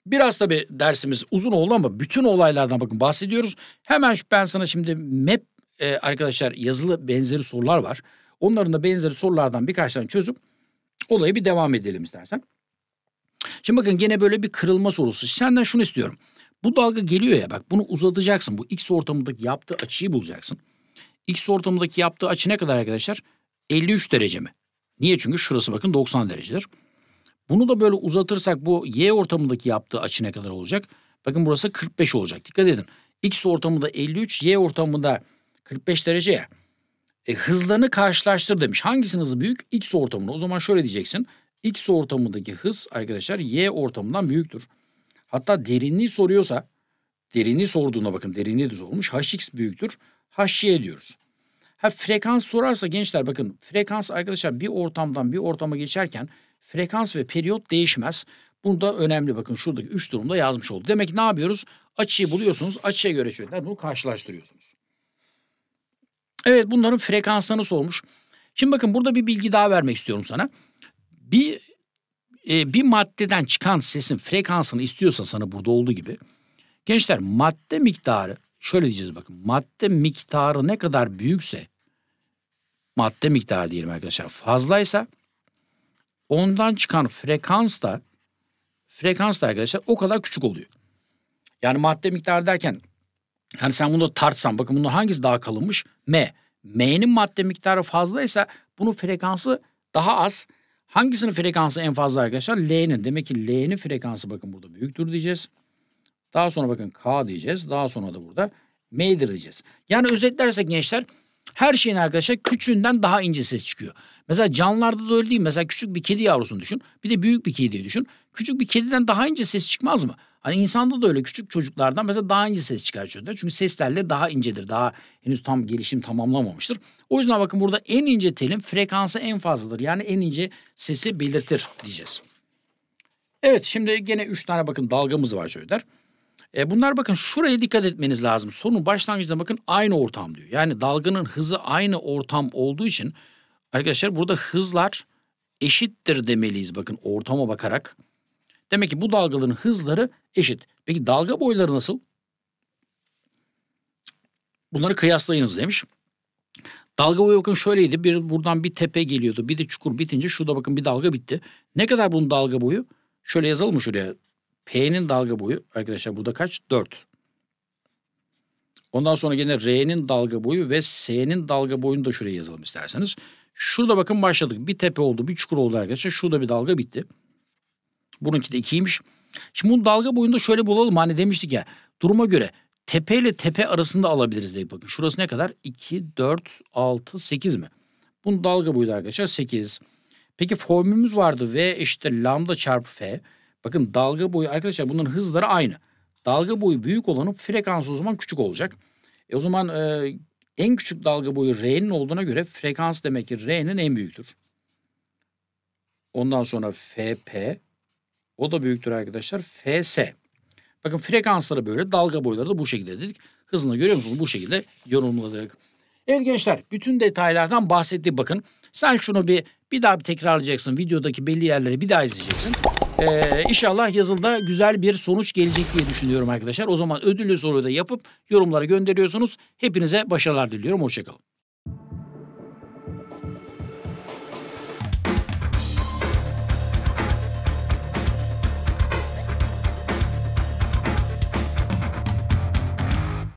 Biraz tabi dersimiz uzun oldu ama bütün olaylardan bakın bahsediyoruz. Hemen ben sana şimdi map e, arkadaşlar yazılı benzeri sorular var. Onların da benzeri sorulardan birkaç tane çözüp olayı bir devam edelim istersen. Şimdi bakın gene böyle bir kırılma sorusu. Senden şunu istiyorum. Bu dalga geliyor ya bak bunu uzatacaksın. Bu x ortamındaki yaptığı açıyı bulacaksın. X ortamındaki yaptığı açı ne kadar arkadaşlar? 53 derece mi? Niye? Çünkü şurası bakın 90 derecedir. Bunu da böyle uzatırsak bu y ortamındaki yaptığı açı ne kadar olacak? Bakın burası 45 olacak. Dikkat edin. X ortamında 53, y ortamında 45 derece ya. E, hızlarını karşılaştır demiş. Hangisinin hızı büyük? X ortamında. O zaman şöyle diyeceksin. X ortamındaki hız arkadaşlar Y ortamından büyüktür. Hatta derinliği soruyorsa derinliği sorduğuna bakın derinliği de sormuş. Hx büyüktür. Hy diyoruz. Ha frekans sorarsa gençler bakın frekans arkadaşlar bir ortamdan bir ortama geçerken frekans ve periyot değişmez. Bunu da önemli bakın şuradaki üç durumda yazmış olduk. Demek ki ne yapıyoruz? Açıyı buluyorsunuz. Açıya göre şöyle bunu karşılaştırıyorsunuz. Evet bunların frekanslarını sormuş. Şimdi bakın burada bir bilgi daha vermek istiyorum sana. Bir e, bir maddeden çıkan sesin frekansını istiyorsan sana burada olduğu gibi. Gençler madde miktarı şöyle diyeceğiz bakın. Madde miktarı ne kadar büyükse madde miktarı diyelim arkadaşlar fazlaysa ondan çıkan frekans da frekans da arkadaşlar o kadar küçük oluyor. Yani madde miktarı derken yani sen bunu tartsan bakın bunun hangisi daha kalınmış? M. M'nin madde miktarı fazlaysa bunun frekansı daha az. Hangisinin frekansı en fazla arkadaşlar? L'nin. Demek ki L'nin frekansı bakın burada büyüktür diyeceğiz. Daha sonra bakın K diyeceğiz. Daha sonra da burada M'dir diyeceğiz. Yani özetlersek gençler her şeyin arkadaşlar küçüğünden daha incesi çıkıyor. Mesela canlılarda da öyle değil. Mesela küçük bir kedi yavrusunu düşün. Bir de büyük bir kediyi düşün. Küçük bir kediden daha ince ses çıkmaz mı? Hani insanda da öyle küçük çocuklardan mesela daha ince ses çıkar çocuklar. Çünkü ses telleri daha incedir. Daha henüz tam gelişim tamamlamamıştır. O yüzden bakın burada en ince telin frekansı en fazladır. Yani en ince sesi belirtir diyeceğiz. Evet şimdi gene üç tane bakın dalgamız var çocuklar. E bunlar bakın şuraya dikkat etmeniz lazım. Sorunun başlangıcında bakın aynı ortam diyor. Yani dalganın hızı aynı ortam olduğu için Arkadaşlar burada hızlar eşittir demeliyiz bakın ortama bakarak. Demek ki bu dalgaların hızları eşit. Peki dalga boyları nasıl? Bunları kıyaslayınız demiş. Dalga boyu bakın şöyleydi. Bir buradan bir tepe geliyordu. Bir de çukur bitince şurada bakın bir dalga bitti. Ne kadar bunun dalga boyu? Şöyle yazalım mı şuraya? P'nin dalga boyu arkadaşlar burada kaç? 4. Ondan sonra gene R'nin dalga boyu ve S'nin dalga boyunu da şuraya yazalım isterseniz. Şurada bakın başladık. Bir tepe oldu, bir çukur oldu arkadaşlar. Şurada bir dalga bitti. Bununki de ikiymiş. Şimdi bunu dalga boyunda şöyle bulalım. Hani demiştik ya duruma göre tepe ile tepe arasında alabiliriz diye bakın. Şurası ne kadar? 2, 4, 6, 8 mi? Bunun dalga boyu da arkadaşlar 8. Peki formülümüz vardı. V eşittir lambda çarpı F. Bakın dalga boyu arkadaşlar bunların hızları aynı. Dalga boyu büyük olanın frekansı o zaman küçük olacak. E o zaman e, en küçük dalga boyu R'nin olduğuna göre frekans demek ki R'nin en büyüktür. Ondan sonra FP o da büyüktür arkadaşlar. FS. Bakın frekansları böyle dalga boyları da bu şekilde dedik. Hızını görüyor musunuz? Bu şekilde yorumladık. Evet gençler bütün detaylardan bahsetti. bakın. Sen şunu bir bir daha bir tekrarlayacaksın. Videodaki belli yerleri bir daha izleyeceksin. Ee, inşallah yazılda güzel bir sonuç gelecek diye düşünüyorum arkadaşlar. O zaman ödüllü soruyu da yapıp yorumlara gönderiyorsunuz. Hepinize başarılar diliyorum. Hoşçakalın.